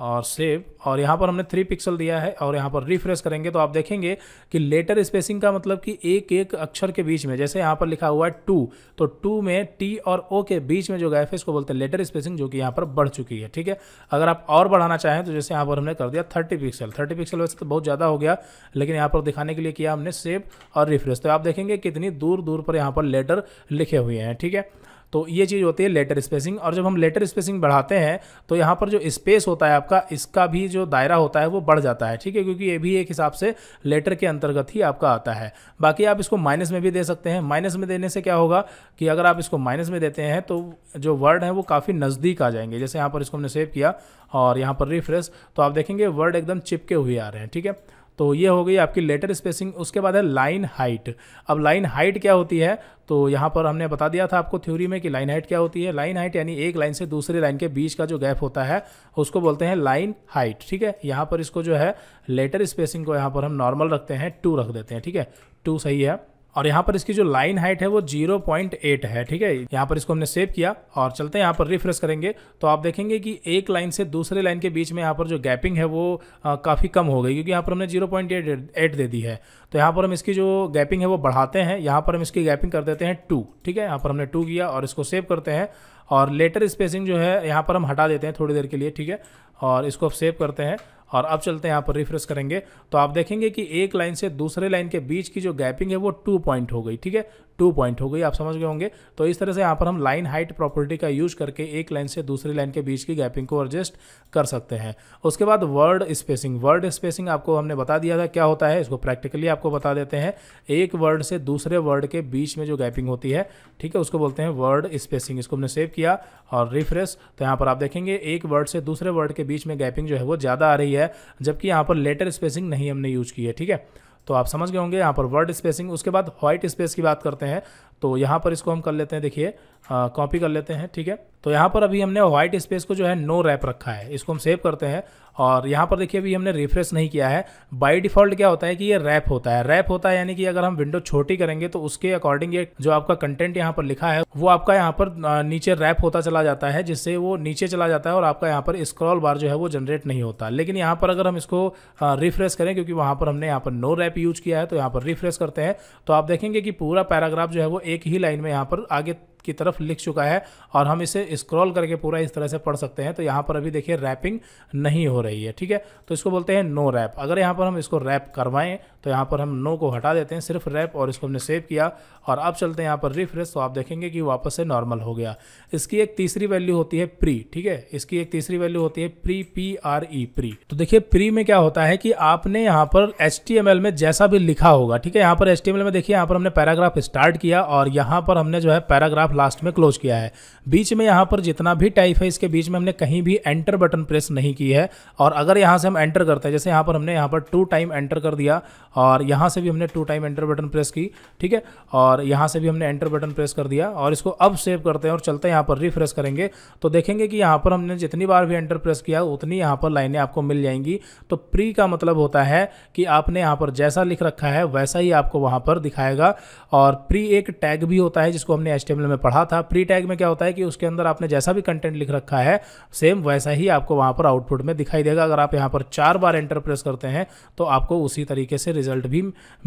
और सेव और यहाँ पर हमने थ्री पिक्सल दिया है और यहाँ पर रिफ्रेश करेंगे तो आप देखेंगे कि लेटर स्पेसिंग का मतलब कि एक एक अक्षर के बीच में जैसे यहाँ पर लिखा हुआ है टू तो टू में टी और ओ के बीच में जो गैप है इसको बोलते हैं लेटर स्पेसिंग जो कि यहाँ पर बढ़ चुकी है ठीक है अगर आप और बढ़ाना चाहें तो जैसे यहाँ पर हमने कर दिया थर्टी पिक्सल थर्टी पिक्सल वैसे तो बहुत ज़्यादा हो गया लेकिन यहाँ पर दिखाने के लिए किया हमने सेव और रिफ्रेश तो आप देखेंगे कितनी दूर दूर पर यहाँ पर लेटर लिखे हुए हैं ठीक है तो ये चीज़ होती है लेटर स्पेसिंग और जब हम लेटर स्पेसिंग बढ़ाते हैं तो यहाँ पर जो स्पेस होता है आपका इसका भी जो दायरा होता है वो बढ़ जाता है ठीक है क्योंकि ये भी एक हिसाब से लेटर के अंतर्गत ही आपका आता है बाकी आप इसको माइनस में भी दे सकते हैं माइनस में देने से क्या होगा कि अगर आप इसको माइनस में देते हैं तो जो वर्ड है वो काफ़ी नज़दीक आ जाएंगे जैसे यहाँ पर इसको हमने सेव किया और यहाँ पर रिफ्रेश तो आप देखेंगे वर्ड एकदम चिपके हुए आ रहे हैं ठीक है तो ये हो गई आपकी लेटर स्पेसिंग उसके बाद है लाइन हाइट अब लाइन हाइट क्या होती है तो यहाँ पर हमने बता दिया था आपको थ्योरी में कि लाइन हाइट क्या होती है लाइन हाइट यानी एक लाइन से दूसरी लाइन के बीच का जो गैप होता है उसको बोलते हैं लाइन हाइट ठीक है यहाँ पर इसको जो है लेटर स्पेसिंग को यहाँ पर हम नॉर्मल रखते हैं टू रख देते हैं ठीक है टू सही है और यहाँ पर इसकी जो लाइन हाइट है वो 0.8 है ठीक है यहाँ पर इसको हमने सेव किया और चलते हैं यहाँ पर रिफ्रेश करेंगे तो आप देखेंगे कि एक लाइन से दूसरे लाइन के बीच में यहाँ पर जो गैपिंग है वो काफ़ी कम हो गई क्योंकि यहाँ पर हमने 0.8 दे दी है तो यहाँ पर हम इसकी जो गैपिंग है वो बढ़ाते हैं यहाँ पर हम इसकी गैपिंग कर देते हैं टू ठीक है यहाँ पर हमने टू किया और इसको सेव करते हैं और लेटर स्पेसिंग जो है यहाँ पर हम हटा देते हैं थोड़ी देर के लिए ठीक है और इसको सेव करते हैं और अब चलते हैं यहाँ पर रिफ्रेश करेंगे तो आप देखेंगे कि एक लाइन से दूसरे लाइन के बीच की जो गैपिंग है वो टू पॉइंट हो गई ठीक है टू पॉइंट हो गई आप समझ गए होंगे तो इस तरह से यहाँ पर हम लाइन हाइट प्रॉपर्टी का यूज करके एक लाइन से दूसरी लाइन के बीच की गैपिंग को एडजस्ट कर सकते हैं उसके बाद वर्ड स्पेसिंग वर्ड स्पेसिंग आपको हमने बता दिया था क्या होता है इसको प्रैक्टिकली आपको बता देते हैं एक वर्ड से दूसरे वर्ड के बीच में जो गैपिंग होती है ठीक है उसको बोलते हैं वर्ड स्पेसिंग इसको हमने सेव किया और रिफ्रेश तो यहाँ पर आप देखेंगे एक वर्ड से दूसरे वर्ड के बीच में गैपिंग जो है वो ज़्यादा आ रही है जबकि यहाँ पर लेटर स्पेसिंग नहीं हमने यूज की है ठीक है तो आप समझ गए होंगे यहाँ पर वर्ड स्पेसिंग उसके बाद व्हाइट स्पेस की बात करते हैं तो यहाँ पर इसको हम कर लेते हैं देखिए कॉपी कर लेते हैं ठीक है तो यहाँ पर अभी हमने व्हाइट स्पेस को जो है नो रैप रखा है इसको हम सेव करते हैं और यहाँ पर देखिए अभी हमने रिफ्रेश नहीं किया है बाय डिफ़ॉल्ट क्या होता है कि ये रैप होता है रैप होता है यानी कि अगर हम विंडो छोटी करेंगे तो उसके अकॉर्डिंग ये जो आपका कंटेंट यहाँ पर लिखा है वो आपका यहाँ पर नीचे रैप होता चला जाता है जिससे वो नीचे चला जाता है और आपका यहाँ पर स्क्रॉल बार जो है वो जनरेट नहीं होता लेकिन यहाँ पर अगर हम इसको रिफ्रेश करें क्योंकि वहाँ पर हमने यहाँ पर नो रैप यूज किया है तो यहाँ पर रिफ्रेश करते हैं तो आप देखेंगे कि पूरा पैराग्राफ जो है वो एक ही लाइन में यहाँ पर आगे की तरफ लिख चुका है और हम इसे स्क्रॉल करके पूरा इस तरह से पढ़ सकते हैं तो यहाँ पर अभी देखिए रैपिंग नहीं हो रही है ठीक है तो इसको बोलते हैं नो रैप अगर यहाँ पर हम इसको रैप करवाएं तो यहाँ पर हम नो को हटा देते हैं सिर्फ रैप और इसको हमने सेव किया और अब चलते हैं यहाँ पर रिफ्रेश तो आप देखेंगे कि वापस से नॉर्मल हो गया इसकी एक तीसरी वैल्यू होती है प्री ठीक है इसकी एक तीसरी वैल्यू होती है pre P R E pre तो देखिए प्री में क्या होता है कि आपने यहाँ पर एच में जैसा भी लिखा होगा ठीक है यहाँ पर एच में देखिए यहाँ पर हमने पैराग्राफ स्टार्ट किया और यहाँ पर हमने जो है पैराग्राफ लास्ट में क्लोज किया है बीच में यहाँ पर जितना भी टाइप है इसके बीच में हमने कहीं भी एंटर बटन प्रेस नहीं की है और अगर यहाँ से हम एंटर करते हैं जैसे यहाँ पर हमने यहाँ पर टू टाइम एंटर कर दिया और यहाँ से भी हमने two time enter button press की ठीक है और यहाँ से भी हमने एंटर बटन प्रेस कर दिया और इसको अब सेव करते हैं और चलते हैं यहाँ पर रिफ्रेश करेंगे तो देखेंगे कि यहाँ पर हमने जितनी बार भी एंटर प्रेस किया उतनी यहाँ पर लाइनें आपको मिल जाएंगी तो प्री का मतलब होता है कि आपने यहाँ पर जैसा लिख रखा है वैसा ही आपको वहाँ पर दिखाएगा और प्री एक टैग भी होता है जिसको हमने एच में पढ़ा था प्री टैग में क्या होता है कि उसके अंदर आपने जैसा भी कंटेंट लिख रखा है सेम वैसा ही आपको वहाँ पर आउटपुट में दिखाई देगा अगर आप यहाँ पर चार बार एंटर प्रेस करते हैं तो आपको उसी तरीके से रिजल्ट भी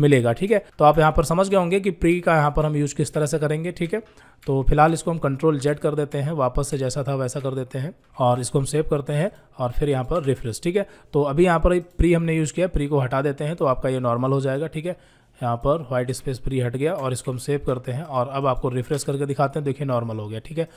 मिलेगा ठीक है तो आप यहाँ पर समझ गए होंगे कि प्री का यहाँ पर हम यूज किस तरह से करेंगे ठीक है तो फिलहाल इसको हम कंट्रोल जेड कर देते हैं वापस से जैसा था वैसा कर देते हैं और इसको हम सेव करते हैं और फिर यहाँ पर रिफ्रेश ठीक है तो अभी यहाँ पर प्री हमने यूज़ किया प्री को हटा देते हैं तो आपका ये नॉर्मल हो जाएगा ठीक है यहाँ पर वाइट स्पेस फ्री हट गया और इसको हम सेव करते हैं और अब आपको रिफ्रेश करके दिखाते हैं देखिए नॉर्मल हो गया ठीक है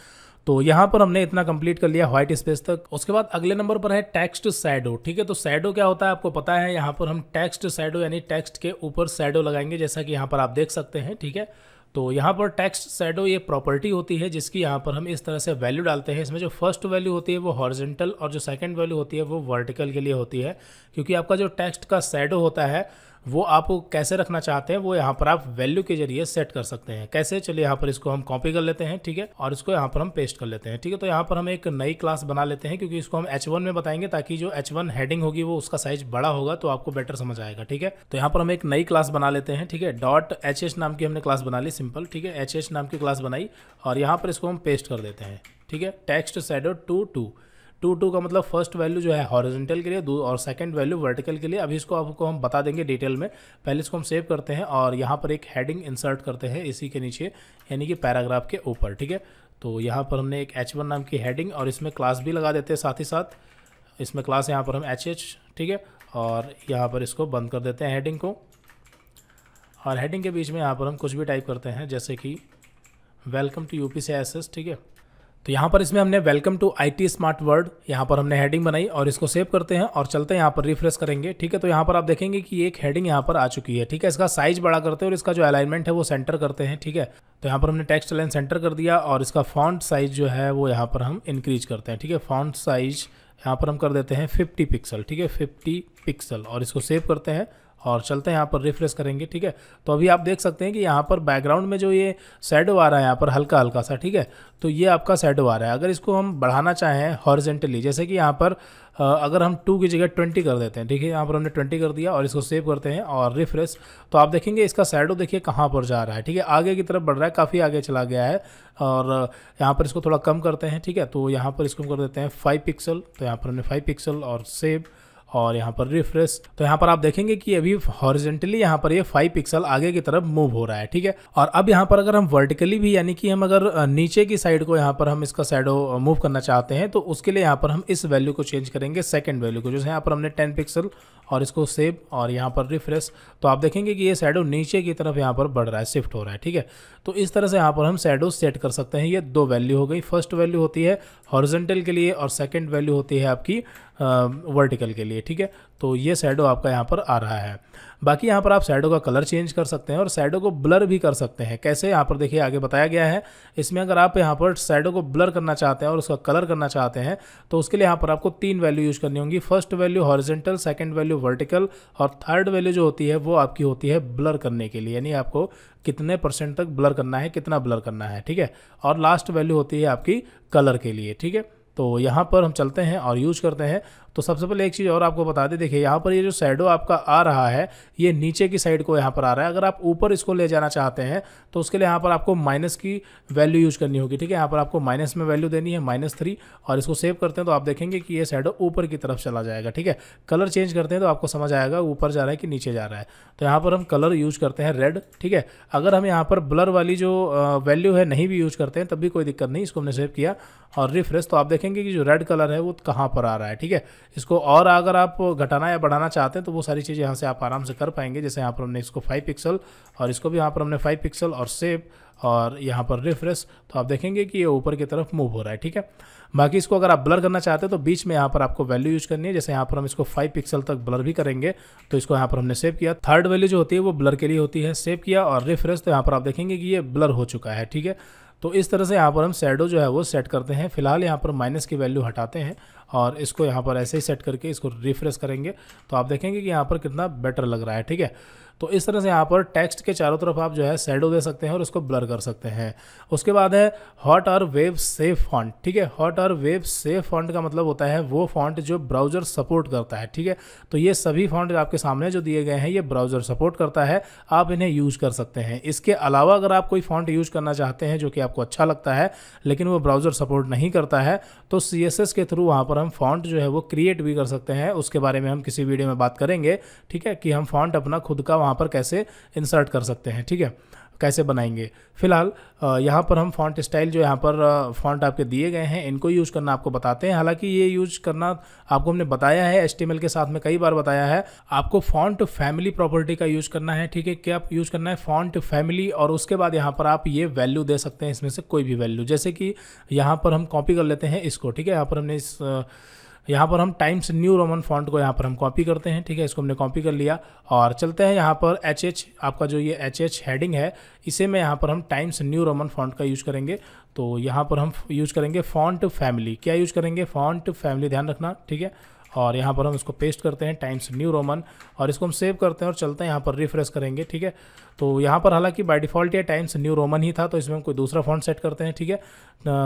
तो यहाँ पर हमने इतना कंप्लीट कर लिया व्हाइट स्पेस तक उसके बाद अगले नंबर पर है टेक्स्ट सैडो ठीक है तो सैडो क्या होता है आपको पता है यहाँ पर हम टेक्स्ट सैडो यानी टेक्स्ट के ऊपर सैडो लगाएंगे जैसा कि यहाँ पर आप देख सकते हैं ठीक है तो यहाँ पर टेक्स्ट सैडो ये प्रॉपर्टी होती है जिसकी यहाँ पर हम इस तरह से वैल्यू डालते हैं इसमें जो फर्स्ट वैल्यू होती है वो हॉर्जेंटल और जो सेकेंड वैल्यू होती है वो वर्टिकल के लिए होती है क्योंकि आपका जो टेक्स्ट का सैडो होता है वो आप कैसे रखना चाहते हैं वो यहाँ पर आप वैल्यू के जरिए सेट कर सकते हैं कैसे चलिए यहाँ पर इसको हम कॉपी कर लेते हैं ठीक है और इसको यहाँ पर हम पेस्ट कर लेते हैं ठीक है तो यहाँ पर हम एक नई क्लास बना लेते हैं क्योंकि इसको हम एच में बताएंगे ताकि जो एच हेडिंग होगी वो उसका साइज बड़ा होगा तो आपको बेटर समझ आएगा ठीक है तो यहाँ पर हम एक नई क्लास बना लेते हैं ठीक है डॉट एच नाम की हमने क्लास बना ली सिंपल ठीक है एच नाम की क्लास बनाई और यहाँ पर इसको हम पेस्ट कर देते हैं ठीक है text shadow two two two two का मतलब फर्स्ट वैल्यू जो है हॉरिजेंटल के लिए और सेकंड वैल्यू वर्टिकल के लिए अभी इसको आपको हम बता देंगे डिटेल में पहले इसको हम सेव करते हैं और यहाँ पर एक हेडिंग इंसर्ट करते हैं इसी के नीचे यानी कि पैराग्राफ के ऊपर ठीक है तो यहाँ पर हमने एक एच वन नाम की हेडिंग और इसमें क्लास भी लगा देते हैं साथ ही साथ इसमें क्लास यहाँ पर हम एच एच ठीक है और यहाँ पर इसको बंद कर देते हैं हेडिंग को और हेडिंग के बीच में यहाँ पर हम कुछ भी टाइप करते हैं जैसे कि welcome to C S S ठीक है तो यहाँ पर इसमें हमने welcome to I T smart word यहाँ पर हमने हेडिंग बनाई और इसको सेव करते हैं और चलते हैं यहाँ पर रिफ्रेश करेंगे ठीक है तो यहाँ पर आप देखेंगे कि एक हेडिंग यहाँ पर आ चुकी है ठीक है इसका साइज बड़ा करते हैं और इसका जो अलाइनमेंट है वो सेंटर करते हैं ठीक है तो यहाँ पर हमने टेक्स्ट लाइन सेंटर कर दिया और इसका फॉन्ट साइज जो है वो यहाँ पर हम इंक्रीज करते हैं ठीक है फॉन्ट साइज यहाँ पर हम कर देते हैं फिफ्टी पिक्सल ठीक है फिफ्टी पिक्सल और इसको सेव करते हैं और चलते हैं यहाँ पर रिफ्रेश करेंगे ठीक है तो अभी आप देख सकते हैं कि यहाँ पर बैकग्राउंड में जो ये शेडो आ रहा है यहाँ पर हल्का हल्का सा ठीक है तो ये आपका शेडो आ रहा है अगर इसको हम बढ़ाना चाहें हॉरिजेंटली जैसे कि यहाँ पर अगर हम टू की जगह ट्वेंटी कर देते हैं ठीक है यहाँ पर हमने ट्वेंटी कर दिया और इसको सेव करते हैं और रिफ्रेश तो आप देखेंगे इसका शेडो देखिए कहाँ पर जा रहा है ठीक है आगे की तरफ बढ़ रहा है काफ़ी आगे चला गया है और यहाँ पर इसको थोड़ा कम करते हैं ठीक है तो यहाँ पर इसको कर देते हैं फाइव पिक्सल तो यहाँ पर हमने फाइव पिक्सल और सेव और यहाँ पर रिफ्रेश तो यहाँ पर आप देखेंगे कि अभी हॉरिजेंटली यहाँ पर ये यह फाइव पिक्सल आगे की तरफ मूव हो रहा है ठीक है और अब यहाँ पर अगर हम वर्टिकली भी यानी कि हम अगर नीचे की साइड को यहाँ पर हम इसका साइडो मूव करना चाहते हैं तो उसके लिए यहाँ पर हम इस वैल्यू को चेंज करेंगे सेकेंड वैल्यू को जैसे यहाँ पर हमने टेन पिक्सल और इसको सेव और यहाँ पर रिफ्रेश तो आप देखेंगे कि ये सैडो नीचे की तरफ यहाँ पर बढ़ रहा है शिफ्ट हो रहा है ठीक है तो इस तरह से यहाँ पर हम सैडो सेट कर सकते हैं ये दो वैल्यू हो गई फर्स्ट वैल्यू होती है हॉर्जेंटल के लिए और सेकेंड वैल्यू होती है आपकी वर्टिकल के लिए ठीक है तो ये सैडो आपका यहाँ पर आ रहा है बाकी यहाँ पर आप सैडो का कलर चेंज कर सकते हैं और सैडो को ब्लर भी कर सकते हैं कैसे यहाँ पर देखिए आगे बताया गया है इसमें अगर आप यहाँ पर सैडो को ब्लर करना चाहते हैं और उसका कलर करना चाहते हैं तो उसके लिए यहाँ पर आपको तीन वैल्यू यूज़ करनी होंगी first value horizontal second value vertical और थर्ड वैल्यू जो होती है वो आपकी होती है ब्लर करने के लिए यानी आपको कितने परसेंट तक ब्लर करना है कितना ब्लर करना है ठीक है और लास्ट वैल्यू होती है आपकी कलर के लिए ठीक है तो यहाँ पर हम चलते हैं और यूज करते हैं तो सबसे पहले एक चीज़ और आपको बता दें देखिए यहाँ पर ये जो शेडो आपका आ रहा है ये नीचे की साइड को यहाँ पर आ रहा है अगर आप ऊपर इसको ले जाना चाहते हैं तो उसके लिए यहाँ पर आपको माइनस की वैल्यू यूज़ करनी होगी ठीक है यहाँ पर आपको माइनस में वैल्यू देनी है माइनस थ्री और इसको सेव करते हैं तो आप देखेंगे कि ये शेडो ऊपर की तरफ चला जाएगा ठीक है कलर चेंज करते हैं तो आपको समझ आएगा ऊपर जा रहा है कि नीचे जा रहा है तो यहाँ पर हम कलर यूज़ करते हैं रेड ठीक है अगर हम यहाँ पर ब्लर वाली जो वैल्यू है नहीं भी यूज़ करते हैं तब भी कोई दिक्कत नहीं इसको हमने सेव किया और रिफ्रेश तो आप देखेंगे कि जो रेड कलर है वो कहाँ पर आ रहा है ठीक है इसको और अगर आप घटाना या बढ़ाना चाहते हैं तो वो सारी चीज़ें यहाँ से आप आराम से कर पाएंगे जैसे यहाँ पर हमने इसको फाइव पिक्सल और इसको भी यहाँ पर हमने फाइव पिक्सल और सेव और यहाँ पर रिफ्रेश तो आप देखेंगे कि ये ऊपर की तरफ मूव हो रहा है ठीक है बाकी इसको अगर आप ब्लर करना चाहते हैं तो बीच में यहाँ पर आपको वैल्यू यूज करनी है जैसे यहाँ पर हम इसको 5 पिक्सल तक ब्लर भी करेंगे तो इसको यहाँ पर हमने सेव किया थर्ड वैल्यू जो होती है वो ब्लर के लिए होती है सेव किया और रिफ्रेश तो यहाँ पर आप देखेंगे कि ये ब्लर हो चुका है ठीक है तो इस तरह से यहाँ पर हम शेडो जो है वो सेट करते हैं फिलहाल यहाँ पर माइनस की वैल्यू हटाते हैं और इसको यहाँ पर ऐसे ही सेट करके इसको रिफ्रेश करेंगे तो आप देखेंगे कि यहाँ पर कितना बेटर लग रहा है ठीक है तो इस तरह से यहाँ पर टेक्स्ट के चारों तरफ आप जो है शेडो दे सकते हैं और इसको ब्लर कर सकते हैं उसके बाद है हॉट और वेब सेफ फॉन्ट ठीक है हॉट और वेब सेफ फॉन्ट का मतलब होता है वो फॉन्ट जो ब्राउजर सपोर्ट करता है ठीक है तो ये सभी फॉन्ट आपके सामने जो दिए गए हैं ये ब्राउजर सपोर्ट करता है आप इन्हें यूज कर सकते हैं इसके अलावा अगर आप कोई फॉन्ट यूज करना चाहते हैं जो कि आपको अच्छा लगता है लेकिन वो ब्राउजर सपोर्ट नहीं करता है तो सी के थ्रू वहाँ पर हम फॉन्ट जो है वो क्रिएट भी कर सकते हैं उसके बारे में हम किसी वीडियो में बात करेंगे ठीक है कि हम फॉन्ट अपना खुद का वहाँ वहाँ पर कैसे इंसर्ट कर सकते हैं ठीक है कैसे बनाएंगे फिलहाल यहाँ पर हम फॉन्ट स्टाइल जो यहाँ पर फॉन्ट आपके दिए गए हैं इनको यूज़ करना आपको बताते हैं हालांकि ये यूज करना आपको हमने बताया है एस के साथ में कई बार बताया है आपको फॉन्ट फैमिली प्रॉपर्टी का यूज़ करना है ठीक है क्या आप यूज़ करना है फॉन्ट फैमिली और उसके बाद यहाँ पर आप ये वैल्यू दे सकते हैं इसमें से कोई भी वैल्यू जैसे कि यहाँ पर हम कॉपी कर लेते हैं इसको ठीक है यहाँ पर हमने इस यहाँ पर हम टाइम्स न्यू रोमन फॉन्ट को यहाँ पर हम कॉपी करते हैं ठीक है इसको हमने कॉपी कर लिया और चलते हैं यहाँ पर एच एच आपका जो ये एच एच हैडिंग है इसे में यहाँ पर हम टाइम्स न्यू रोमन फॉन्ट का यूज़ करेंगे तो यहाँ पर हम यूज़ करेंगे फॉन्ट फैमिली क्या यूज़ करेंगे फॉन्ट फैमिली ध्यान रखना ठीक है और यहाँ पर हम इसको पेस्ट करते हैं टाइम्स न्यू रोमन और इसको हम सेव करते हैं और चलते हैं यहाँ पर रिफ्रेश करेंगे ठीक है तो यहाँ पर हालांकि बाय डिफ़ॉल्ट ये टाइम्स न्यू रोमन ही था तो इसमें हम कोई दूसरा फॉन्ट सेट करते हैं ठीक है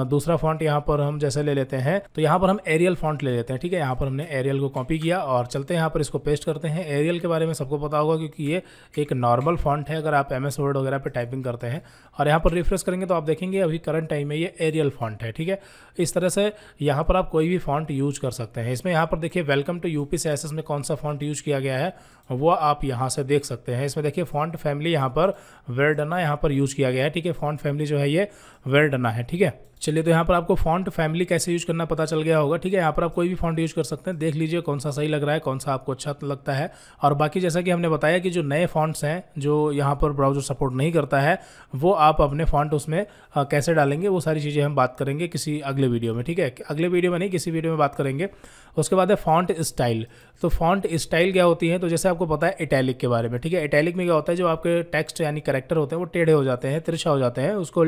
दूसरा फॉन्ट यहाँ पर हम जैसे ले लेते हैं तो यहाँ पर हम एरियल फॉन्ट ले लेते हैं ठीक है यहाँ पर हमने एरियल को कॉपी किया और चलते हैं यहाँ पर इसको पेस्ट करते हैं एरियल के बारे में सबको पता होगा क्योंकि ये एक नॉर्मल फॉन्ट है अगर आप एम एस वर्ड वगैरह पर टाइपिंग करते हैं और यहाँ पर रिफ्रेश करेंगे तो आप देखेंगे अभी करंट टाइम में ये एरियल फॉन्ट है ठीक है इस तरह से यहाँ पर आप कोई भी फॉन्ट यूज कर सकते हैं इसमें यहाँ पर देखिए वेलकम टू यूपी से एस में कौन सा फॉन्ट यूज किया गया है वो आप यहाँ से देख सकते हैं इसमें देखिए फॉन्ट फैमिली यहाँ पर वेल्डना यहाँ पर यूज़ किया गया है ठीक है फॉन्ट फैमिली जो है ये वेल्डना है ठीक है चलिए तो यहाँ पर आपको फॉन्ट फैमिली कैसे यूज़ करना पता चल गया होगा ठीक है यहाँ पर आप कोई भी फॉन्ट यूज़ कर सकते हैं देख लीजिए कौन सा सही लग रहा है कौन सा आपको अच्छा लगता है और बाकी जैसा कि हमने बताया कि जो नए फॉन्ट्स हैं जो यहाँ पर ब्राउज़र सपोर्ट नहीं करता है वो आप अपने फॉन्ट उसमें कैसे डालेंगे वो सारी चीज़ें हम बात करेंगे किसी अगले वीडियो में ठीक है अगले वीडियो में नहीं किसी वीडियो में बात करेंगे उसके बाद है फॉन्ट स्टाइल तो फॉन्ट स्टाइल क्या होती है तो जैसे आपको पता है इटैलिक के बारे में ठीक है इटैलिक में क्या होता है जो आपके टेक्स्ट यानी करेक्टर होते हैं वो टेढ़े हो जाते हैं तिरछा हो जाते हैं उसको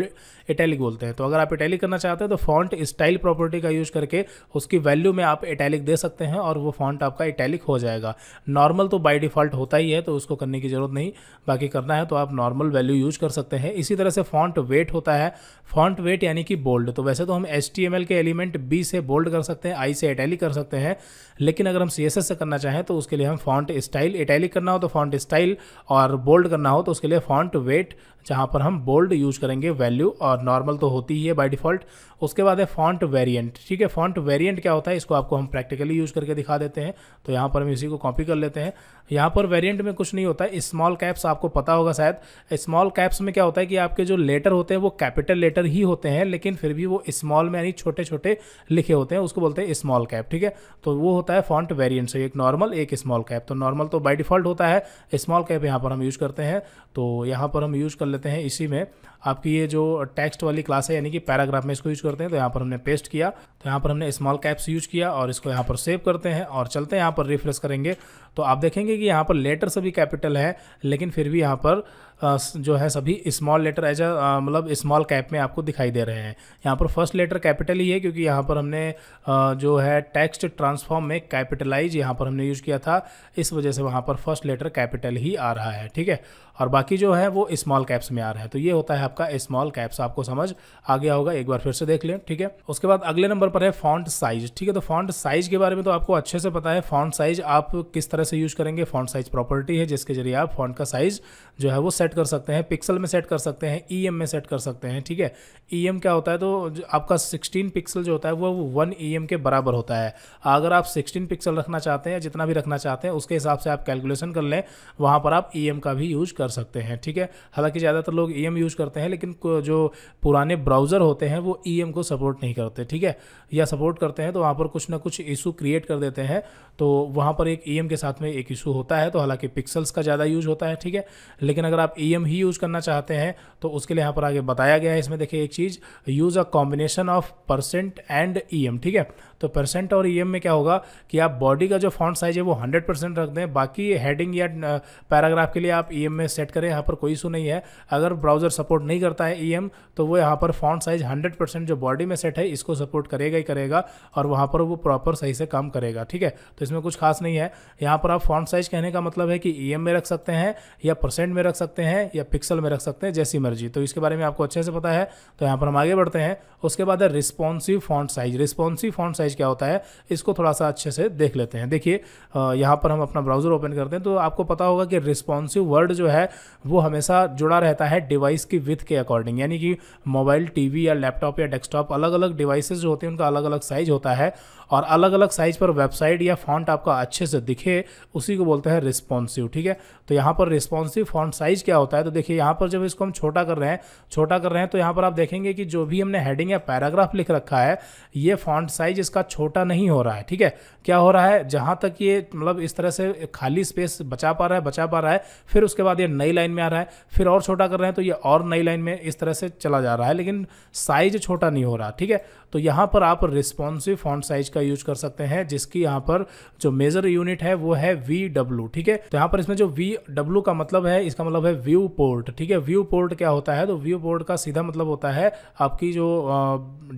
इटैलिक बोलते हैं तो अगर आप इटैलिक इटैलिक करना चाहते हैं तो फॉन्ट स्टाइल प्रॉपर्टी का यूज करके उसकी वैल्यू में आप इटैलिक दे सकते हैं और वो फॉन्ट आपका इटैलिक हो जाएगा नॉर्मल तो बाई डिफ़ॉल्ट होता ही है तो उसको करने की ज़रूरत नहीं बाकी करना है तो आप नॉर्मल वैल्यू यूज कर सकते हैं इसी तरह से फॉन्ट वेट होता है फॉन्ट वेट यानी कि बोल्ड तो वैसे तो हम एस के एलिमेंट बी से बोल्ड कर सकते हैं आई से इटैलिक कर सकते हैं लेकिन अगर हम सी से करना चाहें तो उसके लिए हम फॉन्ट स्टाइल इटैलिक करना हो तो फॉन्ट स्टाइल और बोल्ड करना हो तो उसके लिए फॉन्ट वेट जहाँ पर हम बोल्ड यूज करेंगे वैल्यू और नॉर्मल तो होती ही है बाई डिफ़ॉल्ट उसके बाद है फॉन्ट वेरिएंट ठीक है फॉन्ट वेरिएंट क्या होता है इसको आपको हम प्रैक्टिकली यूज़ करके दिखा देते हैं तो यहाँ पर हम इसी को कॉपी कर लेते हैं यहाँ पर वेरिएंट में कुछ नहीं होता है स्मॉल कैप्स आपको पता होगा शायद स्मॉल कैप्स में क्या होता है कि आपके जो लेटर होते हैं वो कैपिटल लेटर ही होते हैं लेकिन फिर भी वो स्मॉल में यानी छोटे छोटे लिखे होते हैं उसको बोलते हैं स्मॉल कैप ठीक है तो वो होता है फॉन्ट वेरियंट से एक नॉर्मल एक स्मॉल कैप तो नॉर्मल तो बाई डिफ़ॉल्ट होता है स्मॉल कैप यहाँ पर हम यूज़ करते हैं तो यहाँ पर हम यूज़ कर लेते हैं इसी में आपकी ये जो टेक्स्ट वाली क्लास है यानी कि पैराग्राफ में इसको यूज करते हैं तो यहाँ पर हमने पेस्ट किया तो यहाँ पर हमने स्मॉल कैप्स यूज किया और इसको यहाँ पर सेव करते हैं और चलते हैं यहाँ पर रिफ्रेश करेंगे तो आप देखेंगे कि यहाँ पर लेटर सभी कैपिटल है लेकिन फिर भी यहाँ पर जो है सभी स्मॉल लेटर एज अ मतलब स्मॉल कैप में आपको दिखाई दे रहे हैं यहाँ पर फर्स्ट लेटर कैपिटल ही है क्योंकि यहाँ पर हमने जो है टेक्स्ट ट्रांसफॉर्म में कैपिटलाइज यहाँ पर हमने यूज़ किया था इस वजह से वहाँ पर फर्स्ट लेटर कैपिटल ही आ रहा है ठीक है और बाकी जो है वो स्मॉल कैप्स में आ रहा है तो ये होता है आपका स्मॉल कैप्स आपको समझ आ गया होगा एक बार फिर से देख लें ठीक है उसके बाद अगले नंबर पर है फॉन्ट साइज ठीक है तो फॉन्ट साइज के बारे में तो आपको अच्छे से पता है फॉन्ट साइज आप किस तरह से यूज करेंगे फॉन्ट साइज प्रॉपर्टी है जिसके जरिए आप फॉन्ट का साइज जो है वो सेट सेट कर सकते हैं पिक्सल में सेट कर सकते हैं ई e में सेट कर सकते हैं ठीक है ई e क्या होता है तो आपका 16 पिक्सल जो होता है वो वन ई e के बराबर होता है अगर आप 16 पिक्सल रखना चाहते हैं जितना भी रखना चाहते हैं उसके हिसाब से आप कैलकुलेशन कर लें वहाँ पर आप ई का भी यूज कर सकते हैं ठीक है हालांकि ज़्यादातर लोग ई यूज करते हैं लेकिन जो पुराने ब्राउज़र होते हैं वो ई को सपोर्ट नहीं करते ठीक है या सपोर्ट करते हैं तो वहाँ पर कुछ ना कुछ इशू क्रिएट कर देते हैं तो वहाँ पर एक ई के साथ में एक इशू होता है तो हालांकि पिक्सल्स का ज़्यादा यूज होता है ठीक है लेकिन अगर आप ई e ही यूज़ करना चाहते हैं तो उसके लिए यहाँ पर आगे बताया गया है इसमें देखिए एक चीज़ use a combination of percent and E ठीक है तो परसेंट और ई e में क्या होगा कि आप बॉडी का जो फॉन्ट साइज है वो हंड्रेड परसेंट रख दें बाकी हेडिंग या पैराग्राफ के लिए आप ई e में सेट करें यहाँ पर कोई इशू नहीं है अगर ब्राउज़र सपोर्ट नहीं करता है ई e तो वो यहाँ पर फॉन्ट साइज हंड्रेड जो बॉडी में सेट है इसको सपोर्ट करेगा ही करेगा और वहाँ पर वो प्रॉपर सही से काम करेगा ठीक है तो इसमें कुछ खास नहीं है यहाँ पर आप फॉन्ट साइज कहने का मतलब है कि ई में रख सकते हैं या परसेंट में रख सकते हैं या पिक्सल में रख सकते हैं जैसी मर्जी तो इसके बारे में आपको अच्छे से पता है तो यहाँ पर हम आगे बढ़ते हैं उसके बाद है responsive font size responsive font size size क्या होता है इसको थोड़ा सा अच्छे से देख लेते हैं देखिए यहाँ पर हम अपना ब्राउज़र ओपन करते हैं तो आपको पता होगा कि रिस्पॉन्सिव वर्ड जो है वो हमेशा जुड़ा रहता है डिवाइस की विथ के अकॉर्डिंग यानी कि मोबाइल टी या लैपटॉप या डेस्कटॉप अलग अलग डिवाइसेज जो होते हैं उनका अलग अलग साइज़ होता है और अलग अलग साइज़ पर वेबसाइट या फॉन्ट आपका अच्छे से दिखे उसी को बोलते हैं रिस्पॉन्सिव ठीक है तो यहाँ पर रिस्पॉन्सिव फॉन्ट साइज़ क्या होता है तो देखिए यहाँ पर जब इसको हम छोटा कर रहे हैं छोटा कर रहे हैं तो यहाँ पर आप देखेंगे कि जो भी हमने हेडिंग या पैराग्राफ लिख रखा है ये फॉन्ट साइज इसका इसका छोटा नहीं हो रहा है ठीक है क्या हो रहा है जहां तक ये मतलब इस तरह से खाली स्पेस बचा पा रहा है बचा पा रहा है फिर उसके बाद ये नई लाइन में आ रहा है फिर और छोटा कर रहे हैं तो ये और नई लाइन में इस तरह से चला जा रहा है लेकिन साइज छोटा नहीं हो रहा ठीक है तो यहां पर आप रिस्पॉन्सिव फॉन्ट साइज का यूज कर सकते हैं जिसकी यहां पर जो मेजर यूनिट है वो है वी डब्ल्यू ठीक है तो यहां पर इसमें जो वी डब्ल्यू का मतलब है इसका मतलब है व्यू पोर्ट ठीक है व्यू पोर्ट क्या होता है तो व्यू पोर्ट का सीधा मतलब होता है आपकी जो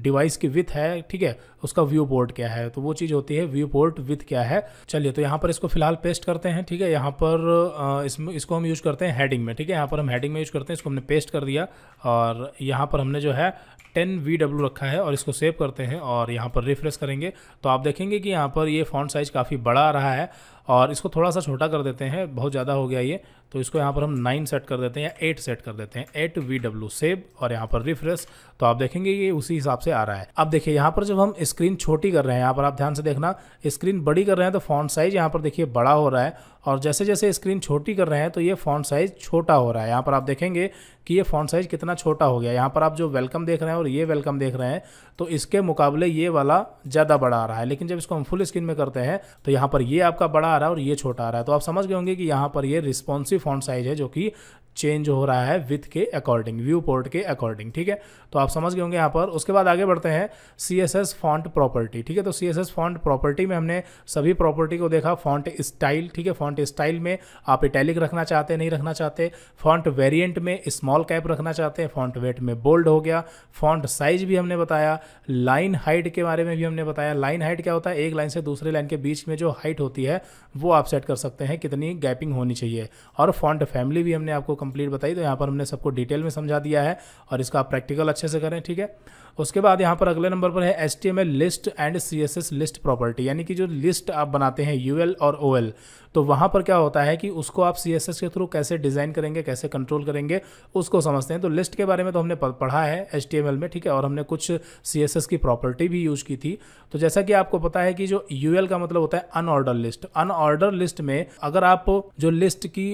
डिवाइस की विथ है ठीक है उसका व्यू पोर्ट क्या है तो वो चीज़ होती है व्यू पोर्ट इम्पोर्ट विथ क्या है चलिए तो यहाँ पर इसको फिलहाल पेस्ट करते हैं ठीक है यहाँ पर इसमें इसको हम यूज़ करते हैं हेडिंग में ठीक है यहाँ पर हम हेडिंग में यूज़ करते हैं इसको हमने पेस्ट कर दिया और यहाँ पर हमने जो है टेन वी डब्ल्यू रखा है और इसको सेव करते हैं और यहाँ पर रिफ्रेश करेंगे तो आप देखेंगे कि यहाँ पर ये फॉन्ट साइज़ काफ़ी बड़ा आ रहा है और इसको थोड़ा सा छोटा कर देते हैं बहुत ज़्यादा हो गया ये तो इसको यहाँ पर हम नाइन सेट कर देते हैं या एट सेट कर देते हैं एट वी डब्ल्यू सेव और यहाँ पर रिफ्रेश तो आप देखेंगे ये उसी हिसाब से आ रहा है अब देखिए यहाँ पर जब हम स्क्रीन छोटी कर रहे हैं यहाँ पर आप ध्यान से देखना स्क्रीन बड़ी कर रहे हैं तो फॉन्ट साइज यहाँ पर देखिए बड़ा हो रहा है और जैसे जैसे स्क्रीन छोटी कर रहे हैं तो ये फ़ॉन्ट साइज़ छोटा हो रहा है यहाँ पर आप देखेंगे कि ये फ़ॉन्ट साइज़ कितना छोटा हो गया यहाँ पर आप जो वेलकम देख रहे हैं और ये वेलकम देख रहे हैं तो इसके मुकाबले ये वाला ज़्यादा बड़ा आ रहा है लेकिन जब इसको हम फुल स्क्रीन में करते हैं तो यहाँ पर ये आपका बड़ा आ रहा है और ये छोटा आ रहा है तो आप समझ गए होंगे कि यहाँ पर ये रिस्पॉन्सिव फ़ॉन्ट साइज़ है जो कि चेंज हो रहा है विथ के अकॉर्डिंग व्यू पोर्ट के अकॉर्डिंग ठीक है तो आप समझ गए होंगे यहाँ पर उसके बाद आगे बढ़ते हैं C S S font property ठीक है तो C S S font property में हमने सभी प्रॉपर्टी को देखा फॉन्ट स्टाइल ठीक है फॉन्ट स्टाइल में आप इटैलिक रखना चाहते नहीं रखना चाहते फॉन्ट वेरियंट में स्मॉल कैप रखना चाहते हैं फॉन्ट वेट में बोल्ड हो गया फॉन्ट साइज भी हमने बताया लाइन हाइट के बारे में भी हमने बताया लाइन हाइट क्या होता है एक लाइन से दूसरे लाइन के बीच में जो हाइट होती है वो आप सेट कर सकते हैं कितनी गैपिंग होनी चाहिए और फॉन्ट फैमिली भी हमने आपको कंप्लीट बताई तो यहाँ पर हमने सबको डिटेल में समझा दिया है और इसका आप प्रैक्टिकल अच्छे से करें ठीक है उसके बाद यहाँ पर अगले नंबर पर है S T M L list and C S S list property यानी कि जो लिस्ट आप बनाते हैं यू एल और ओ एल तो वहाँ पर क्या होता है कि उसको आप सी एस एस के थ्रू कैसे डिज़ाइन करेंगे कैसे कंट्रोल करेंगे उसको समझते हैं तो लिस्ट के बारे में तो हमने पढ़ा है एस टी एम एल में ठीक है और हमने कुछ सी एस एस की प्रॉपर्टी भी यूज़ की थी तो जैसा कि आपको पता है कि जो यू एल का मतलब होता है अनऑर्डर लिस्ट अनऑर्डर लिस्ट में अगर आप जो लिस्ट की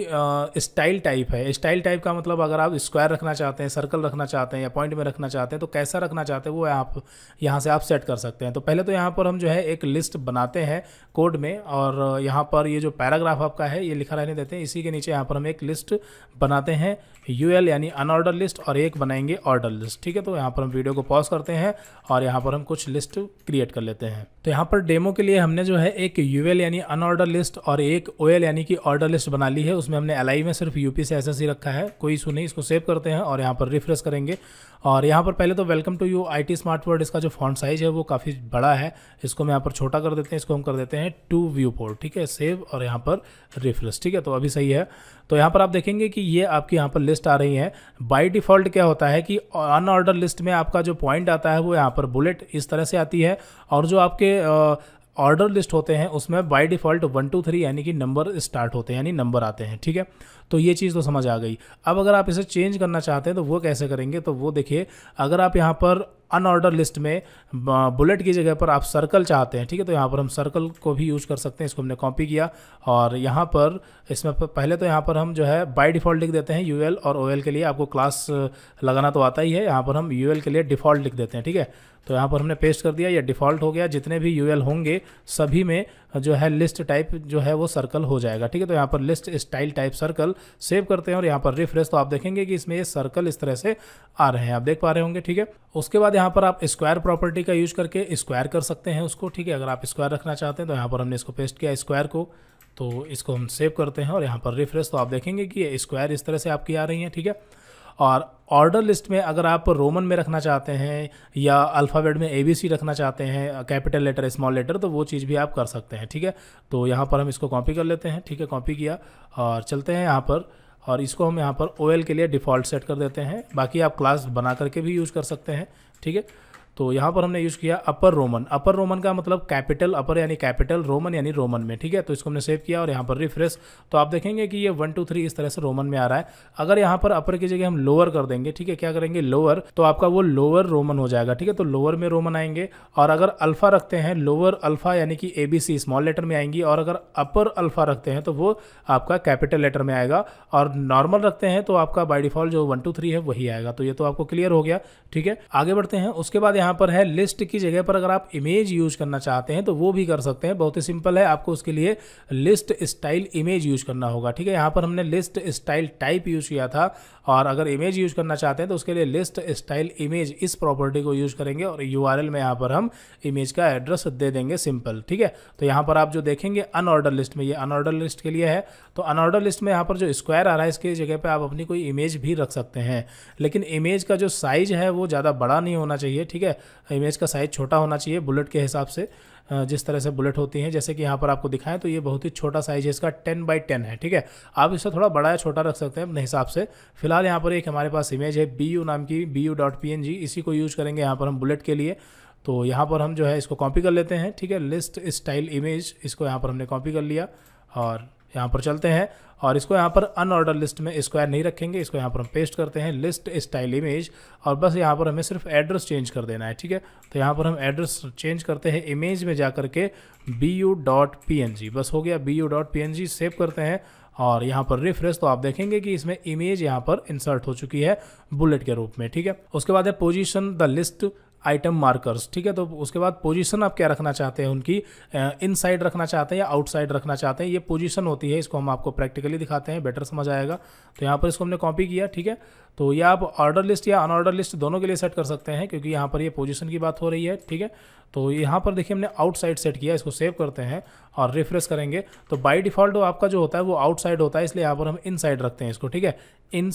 स्टाइल टाइप है स्टाइल टाइप का मतलब अगर आप स्क्वायर रखना चाहते हैं सर्कल रखना चाहते हैं या पॉइंट में रखना चाहते हैं तो कैसा रखना चाहते हैं वो आप यहाँ से आप सेट कर सकते हैं तो पहले तो यहाँ पर हम जो है एक लिस्ट बनाते हैं कोड में और यहाँ पर ये जो पैराग्राफ आपका है ये लिखा रहने देते हैं इसी के नीचे यहाँ पर हम एक लिस्ट बनाते हैं यू यानी अनऑर्डर लिस्ट और एक बनाएंगे ऑर्डर लिस्ट ठीक है तो यहाँ पर हम वीडियो को पॉज करते हैं और यहाँ पर हम कुछ लिस्ट क्रिएट कर लेते हैं तो यहाँ पर डेमो के लिए हमने जो है एक यू यानी अनऑर्डर लिस्ट और एक ओ यानी कि ऑर्डर लिस्ट बना ली है उसमें हमने एल में सिर्फ यूपी से एस ही रखा है कोई इशू नहीं इसको सेव करते हैं और यहाँ पर रिफ्रेश करेंगे और यहाँ पर पहले तो welcome to U I T smart word इसका जो फॉन्ट साइज है वो काफ़ी बड़ा है इसको हम यहाँ पर छोटा कर देते हैं इसको हम कर देते हैं टू व्यू पोर्ट ठीक है सेव और यहाँ पर रिफ्रेश ठीक है तो अभी सही है तो यहाँ पर आप देखेंगे कि ये आपकी यहाँ पर लिस्ट आ रही है बाई डिफ़ॉल्ट क्या होता है कि अनऑर्डर लिस्ट में आपका जो पॉइंट आता है वो यहाँ पर बुलेट इस तरह से आती है और जो आपके ऑर्डर लिस्ट होते हैं उसमें by default one two three यानी कि नंबर स्टार्ट होते हैं यानी नंबर आते हैं ठीक है तो ये चीज़ तो समझ आ गई अब अगर आप इसे चेंज करना चाहते हैं तो वो कैसे करेंगे तो वो देखिए अगर आप यहाँ पर अनऑर्डर लिस्ट में बुलेट की जगह पर आप सर्कल चाहते हैं ठीक है तो यहाँ पर हम सर्कल को भी यूज़ कर सकते हैं इसको हमने कॉपी किया और यहाँ पर इसमें पहले तो यहाँ पर हम जो है बाय डिफ़ॉल्ट लिख देते हैं यूएल और ओएल के लिए आपको क्लास लगाना तो आता ही है यहाँ पर हम यूएल के लिए डिफ़ॉल्ट लिख देते हैं ठीक है तो यहाँ पर हमने पेस्ट कर दिया या डिफ़ॉल्ट हो गया जितने भी यू होंगे सभी में जो है लिस्ट टाइप जो है वो सर्कल हो जाएगा ठीक है तो यहाँ पर list style type circle save करते हैं और यहाँ पर रिफ्रेश तो आप देखेंगे कि इसमें ये सर्कल इस तरह से आ रहे हैं आप देख पा रहे होंगे ठीक है उसके बाद यहाँ पर आप स्क्वायर प्रॉपर्टी का यूज करके स्क्वायर कर सकते हैं उसको ठीक है अगर आप स्क्वायर रखना चाहते हैं तो यहाँ पर हमने इसको पेस्ट किया स्क्वायर को तो इसको हम सेव करते हैं और यहाँ पर रिफ्रेश तो आप देखेंगे कि ये स्क्वायर इस तरह से आपकी आ रही है ठीक है और ऑर्डर लिस्ट में अगर आप रोमन में रखना चाहते हैं या अल्फ़ाबेट में ए बी सी रखना चाहते हैं कैपिटल लेटर स्मॉल लेटर तो वो चीज़ भी आप कर सकते हैं ठीक है तो यहाँ पर हम इसको कॉपी कर लेते हैं ठीक है कॉपी किया और चलते हैं यहाँ पर और इसको हम यहाँ पर ओ के लिए डिफ़ॉल्ट सेट कर देते हैं बाकी आप क्लास बना करके भी यूज़ कर सकते हैं ठीक है तो यहाँ पर हमने यूज़ किया अपर रोमन अपर रोमन का मतलब कैपिटल अपर यानी कैपिटल रोमन यानी रोमन में ठीक है तो इसको हमने सेव किया और यहाँ पर रिफ्रेश तो आप देखेंगे कि ये वन टू थ्री इस तरह से रोमन में आ रहा है अगर यहाँ पर अपर की जगह हम लोअर कर देंगे ठीक है क्या करेंगे लोअर तो आपका वो लोअर रोमन हो जाएगा ठीक है तो लोअर में रोमन आएंगे और अगर अल्फ़ा रखते हैं लोअर अल्फ़ा यानी कि A B C small letter में आएंगी और अगर अपर अल्फ़ा रखते हैं तो वो आपका कैपिटल लेटर में आएगा और नॉर्मल रखते हैं तो आपका बाई डिफॉल्ट जो वन टू थ्री है वही आएगा तो ये तो आपको क्लियर हो गया ठीक है आगे बढ़ते हैं उसके बाद यहाँ पर है लिस्ट की जगह पर अगर आप इमेज यूज करना चाहते हैं तो वो भी कर सकते हैं बहुत ही सिंपल है आपको उसके लिए लिस्ट स्टाइल इमेज यूज करना होगा ठीक है यहाँ पर हमने लिस्ट स्टाइल टाइप यूज किया था और अगर इमेज यूज़ करना चाहते हैं तो उसके लिए लिस्ट स्टाइल इमेज इस प्रॉपर्टी को यूज़ करेंगे और यू में यहाँ पर हम इमेज का एड्रेस दे देंगे सिंपल ठीक है तो यहाँ पर आप जो देखेंगे अनऑर्डर लिस्ट में ये अनऑर्डर लिस्ट के लिए है तो अनऑर्डर लिस्ट में यहाँ पर जो स्क्वायर आ रहा है इसकी जगह पर आप अपनी कोई इमेज भी रख सकते हैं लेकिन इमेज का जो साइज़ है वो ज़्यादा बड़ा नहीं होना चाहिए ठीक है इमेज का साइज़ छोटा होना चाहिए बुलेट के हिसाब से जिस तरह से बुलेट होती हैं जैसे कि यहाँ पर आपको दिखाएं तो ये बहुत ही छोटा साइज है इसका टेन बाई टेन है ठीक है आप इससे थोड़ा बड़ा या छोटा रख सकते हैं अपने हिसाब से फिलहाल यहाँ पर एक हमारे पास इमेज है बी नाम की बी इसी को यूज़ करेंगे यहाँ पर हम बुलेट के लिए तो यहाँ पर हम जो है इसको कॉपी कर लेते हैं ठीक है लिस्ट स्टाइल इमेज इसको यहाँ पर हमने कॉपी कर लिया और यहाँ पर चलते हैं और इसको यहाँ पर अनऑर्डर लिस्ट में स्क्वायर नहीं रखेंगे इसको यहाँ पर हम पेस्ट करते हैं लिस्ट स्टाइल इमेज और बस यहाँ पर हमें सिर्फ एड्रेस चेंज कर देना है ठीक है तो यहाँ पर हम एड्रेस चेंज करते हैं इमेज में जा करके B U dot P N G बस हो गया B U dot P N G save करते हैं और यहाँ पर रिफ्रेश तो आप देखेंगे कि इसमें इमेज यहाँ पर इंसर्ट हो चुकी है बुलेट के रूप में ठीक है उसके बाद है position the list item markers ठीक है तो उसके बाद पोजीशन आप क्या रखना चाहते हैं उनकी इन साइड रखना चाहते हैं या आउटसाइड रखना चाहते हैं ये पोजीशन होती है इसको हम आपको प्रैक्टिकली दिखाते हैं बेटर समझ आएगा तो यहाँ पर इसको हमने कॉपी किया ठीक है तो ये आप ऑर्डर लिस्ट या अनऑर्डर लिस्ट दोनों के लिए सेट कर सकते हैं क्योंकि यहाँ पर ये पोजीशन की बात हो रही है ठीक है तो यहाँ पर देखिए हमने आउटसाइड सेट किया इसको सेव करते हैं और रिफ्रेश करेंगे तो बाई डिफ़ॉल्ट आपका जो होता है वो आउटसाइड होता है इसलिए यहाँ पर हम इन रखते हैं इसको ठीक है इन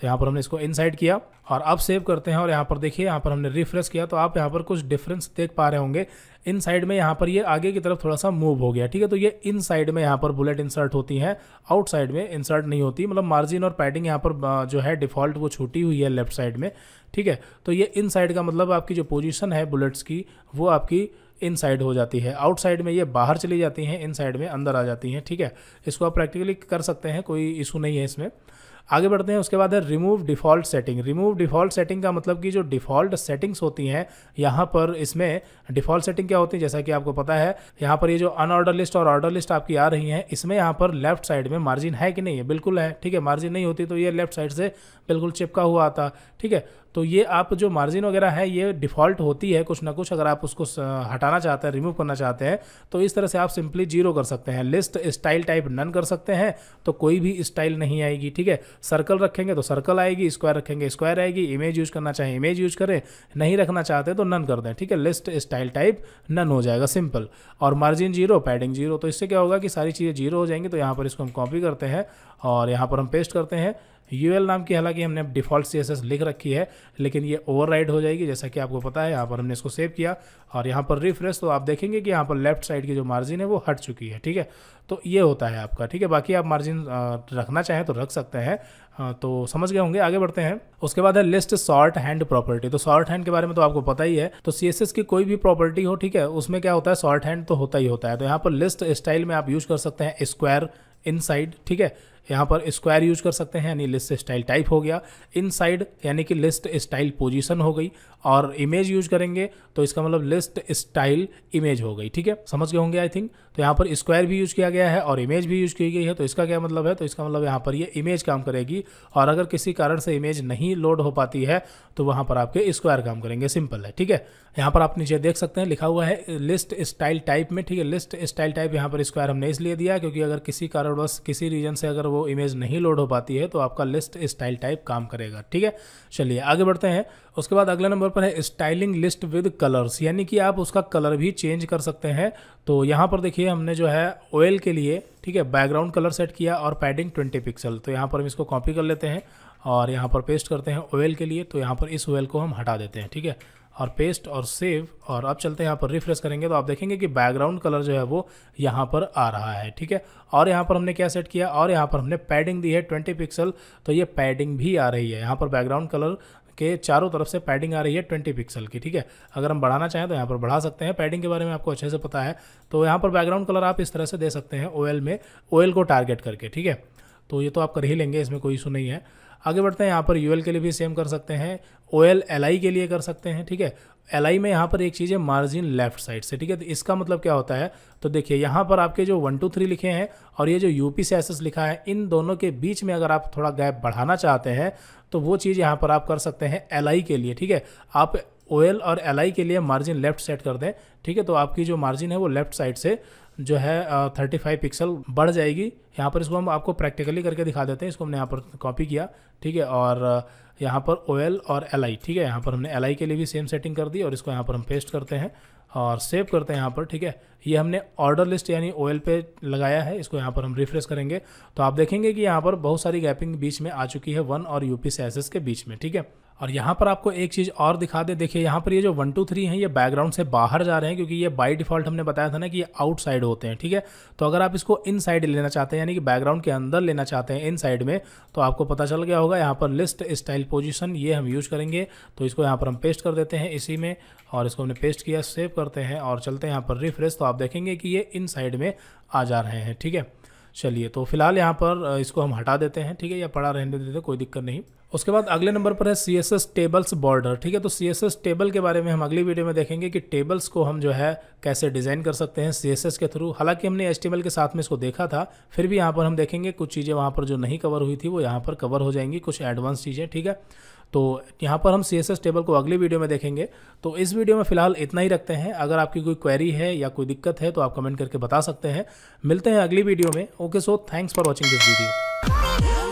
तो यहाँ पर हमने इसको इनसाइड किया और अब सेव करते हैं और यहाँ पर देखिए यहाँ पर हमने रिफ्रेश किया तो आप यहाँ पर कुछ डिफरेंस देख पा रहे होंगे इन साइड में यहाँ पर ये आगे की तरफ थोड़ा सा मूव हो गया ठीक है तो ये इन साइड में यहाँ पर बुलेट इंसर्ट होती है आउट साइड में इंसर्ट नहीं होती मतलब मार्जिन और पैडिंग यहाँ पर जो है डिफॉल्ट वो छूटी हुई है लेफ्ट साइड में ठीक है तो ये इन साइड का मतलब आपकी जो पोजिशन है बुलेट्स की वो आपकी इन साइड हो जाती है आउट साइड में ये बाहर चली जाती हैं इन साइड में अंदर आ जाती हैं ठीक है इसको आप प्रैक्टिकली कर सकते हैं कोई इशू नहीं है इसमें आगे बढ़ते हैं उसके बाद है remove default setting remove default setting का मतलब कि जो डिफ़ॉल्ट सेटिंग्स होती हैं यहाँ पर इसमें डिफ़ॉल्ट सेटिंग क्या होती है जैसा कि आपको पता है यहाँ पर ये यह जो अनऑर्डर लिस्ट और ऑर्डर लिस्ट आपकी आ रही है इसमें यहाँ पर लेफ्ट साइड में मार्जिन है कि नहीं है बिल्कुल है ठीक है मार्जिन नहीं होती तो ये लेफ्ट साइड से बिल्कुल चिपका हुआ आता ठीक है तो ये आप जो मार्जिन वगैरह है ये डिफ़ॉल्ट होती है कुछ ना कुछ अगर आप उसको हटाना चाहते हैं रिमूव करना चाहते हैं तो इस तरह से आप सिंपली जीरो कर सकते हैं लिस्ट स्टाइल टाइप नन कर सकते हैं तो कोई भी स्टाइल नहीं आएगी ठीक है सर्कल रखेंगे तो सर्कल आएगी स्क्वायर रखेंगे स्क्वायर आएगी इमेज यूज़ करना चाहें इमेज यूज करें नहीं रखना चाहते तो नन कर दें ठीक है लिस्ट स्टाइल टाइप नन हो जाएगा सिंपल और मार्जिन जीरो पैडिंग जीरो तो इससे क्या होगा कि सारी चीज़ें जीरो हो जाएंगी तो यहाँ पर इसको हम कॉपी करते हैं और यहाँ पर हम पेस्ट करते हैं यू नाम की हालांकि हमने डिफॉल्ट सी लिख रखी है लेकिन ये ओवर हो जाएगी जैसा कि आपको पता है यहाँ पर हमने इसको सेव किया और यहाँ पर रिफ्रेश तो आप देखेंगे कि यहाँ पर लेफ्ट साइड की जो मार्जिन है वो हट चुकी है ठीक है तो ये होता है आपका ठीक है बाकी आप मार्जिन रखना चाहें तो रख सकते हैं तो समझ गए होंगे आगे बढ़ते हैं उसके बाद है लिस्ट शॉर्ट हैंड प्रॉपर्टी तो शॉर्ट हैंड के बारे में तो आपको पता ही है तो सी की कोई भी प्रॉपर्टी हो ठीक है उसमें क्या होता है शॉर्ट हैंड तो होता ही होता है तो यहाँ पर लिस्ट स्टाइल में आप यूज कर सकते हैं स्क्वायर इनसाइड ठीक है यहाँ पर स्क्वायर यूज कर सकते हैं यानी लिस्ट स्टाइल टाइप हो गया इनसाइड यानी कि लिस्ट स्टाइल पोजीशन हो गई और इमेज यूज करेंगे तो इसका मतलब लिस्ट स्टाइल इमेज हो गई ठीक है समझ गए होंगे आई थिंक तो यहाँ पर स्क्वायर भी यूज किया गया है और इमेज भी यूज की गई है तो इसका क्या मतलब है तो इसका मतलब यहाँ पर ये यह इमेज काम करेगी और अगर किसी कारण से इमेज नहीं लोड हो पाती है तो वहाँ पर आपके स्क्वायर काम करेंगे सिंपल है ठीक है यहाँ पर आप नीचे देख सकते हैं लिखा हुआ है लिस्ट स्टाइल टाइप में ठीक है लिस्ट स्टाइल टाइप यहाँ पर स्क्वायर हमने इसलिए दिया क्योंकि अगर किसी कारणवश किसी रीजन से अगर वो वो इमेज नहीं लोड हो पाती है तो आपका लिस्ट स्टाइल टाइप काम करेगा ठीक है चलिए आगे बढ़ते हैं उसके बाद अगले नंबर पर है स्टाइलिंग लिस्ट विद कलर्स यानी कि आप उसका कलर भी चेंज कर सकते हैं तो यहाँ पर देखिए हमने जो है ऑयल के लिए ठीक है बैकग्राउंड कलर सेट किया और पैडिंग ट्वेंटी पिक्सल तो यहाँ पर हम इसको कॉपी कर लेते हैं और यहाँ पर पेस्ट करते हैं ऑयल के लिए तो यहाँ पर इस ऑयल को हम हटा देते हैं ठीक है और पेस्ट और सेव और अब चलते हैं यहाँ पर रिफ्रेश करेंगे तो आप देखेंगे कि बैकग्राउंड कलर जो है वो यहाँ पर आ रहा है ठीक है और यहाँ पर हमने क्या सेट किया और यहाँ पर हमने पैडिंग दी है ट्वेंटी पिक्सल तो ये पैडिंग भी आ रही है यहाँ पर बैकग्राउंड कलर के चारों तरफ से पैडिंग आ रही है ट्वेंटी पिक्सल की ठीक है अगर हम बढ़ाना चाहें तो यहाँ पर बढ़ा सकते हैं पैडिंग के बारे में आपको अच्छे से पता है तो यहाँ पर बैकग्राउंड कलर आप इस तरह से दे सकते हैं ओएल में ओएल को टारगेट करके ठीक है तो ये तो आप कर ही लेंगे इसमें कोई इशू नहीं है आगे बढ़ते हैं यहाँ पर यू के लिए भी सेम कर सकते हैं ओ एल के लिए कर सकते हैं ठीक है एल आई में यहाँ पर एक चीज़ है मार्जिन लेफ्ट साइड से ठीक है तो इसका मतलब क्या होता है तो देखिए यहाँ पर आपके जो वन टू थ्री लिखे हैं और ये जो पी से एस लिखा है इन दोनों के बीच में अगर आप थोड़ा गैप बढ़ाना चाहते हैं तो वो चीज़ यहाँ पर आप कर सकते हैं एल के लिए ठीक है आप ओ और एल के लिए मार्जिन लेफ्ट सेट कर दें ठीक है तो आपकी जो मार्जिन है वो लेफ्ट साइड से जो है थर्टी फाइव पिक्सल बढ़ जाएगी यहाँ पर इसको हम आपको प्रैक्टिकली करके दिखा देते हैं इसको हमने यहाँ पर कॉपी किया ठीक है और यहाँ पर ओ और एल ठीक है यहाँ पर हमने एल के लिए भी सेम सेटिंग कर दी और इसको यहाँ पर हम पेस्ट करते हैं और सेव करते हैं यहाँ पर ठीक है ये हमने ऑर्डर लिस्ट यानी ओ पे लगाया है इसको यहाँ पर हम रिफ्रेश करेंगे तो आप देखेंगे कि यहाँ पर बहुत सारी गैपिंग बीच में आ चुकी है वन और यूपी से एस के बीच में ठीक है और यहाँ पर आपको एक चीज़ और दिखा दे देखिए यहाँ पर ये जो वन टू थ्री हैं ये बैकग्राउंड से बाहर जा रहे हैं क्योंकि ये बाई डिफ़ॉल्ट हमने बताया था ना कि ये आउटसाइड होते हैं ठीक है तो अगर आप इसको इन साइड लेना चाहते हैं यानी कि बैकग्राउंड के अंदर लेना चाहते हैं इन साइड में तो आपको पता चल गया होगा यहाँ पर लिस्ट स्टाइल पोजिशन ये हम यूज़ करेंगे तो इसको यहाँ पर हम पेस्ट कर देते हैं इसी में और इसको हमने पेस्ट किया सेव करते हैं और चलते हैं यहाँ पर रिफ्रेश तो आप देखेंगे कि ये इन साइड में आ जा रहे हैं ठीक है चलिए तो फिलहाल यहाँ पर इसको हम हटा देते हैं ठीक है या पड़ा रहने देते हैं कोई दिक्कत नहीं उसके बाद अगले नंबर पर है C S S tables border ठीक है तो सी एस एस टेबल के बारे में हम अगली वीडियो में देखेंगे कि टेबल्स को हम जो है कैसे डिज़ाइन कर सकते हैं सी एस एस के थ्रू हालांकि हमने एच टी एम एल के साथ में इसको देखा था फिर भी यहाँ पर हम देखेंगे कुछ चीज़ें वहाँ पर जो नहीं कवर हुई थी वो यहाँ पर कवर हो जाएंगी कुछ एडवांस चीज़ें ठीक है तो यहाँ पर हम सी टेबल को अगली वीडियो में देखेंगे तो इस वीडियो में फिलहाल इतना ही रखते हैं अगर आपकी कोई क्वेरी है या कोई दिक्कत है तो आप कमेंट करके बता सकते हैं मिलते हैं अगली वीडियो में okay so thanks for watching this video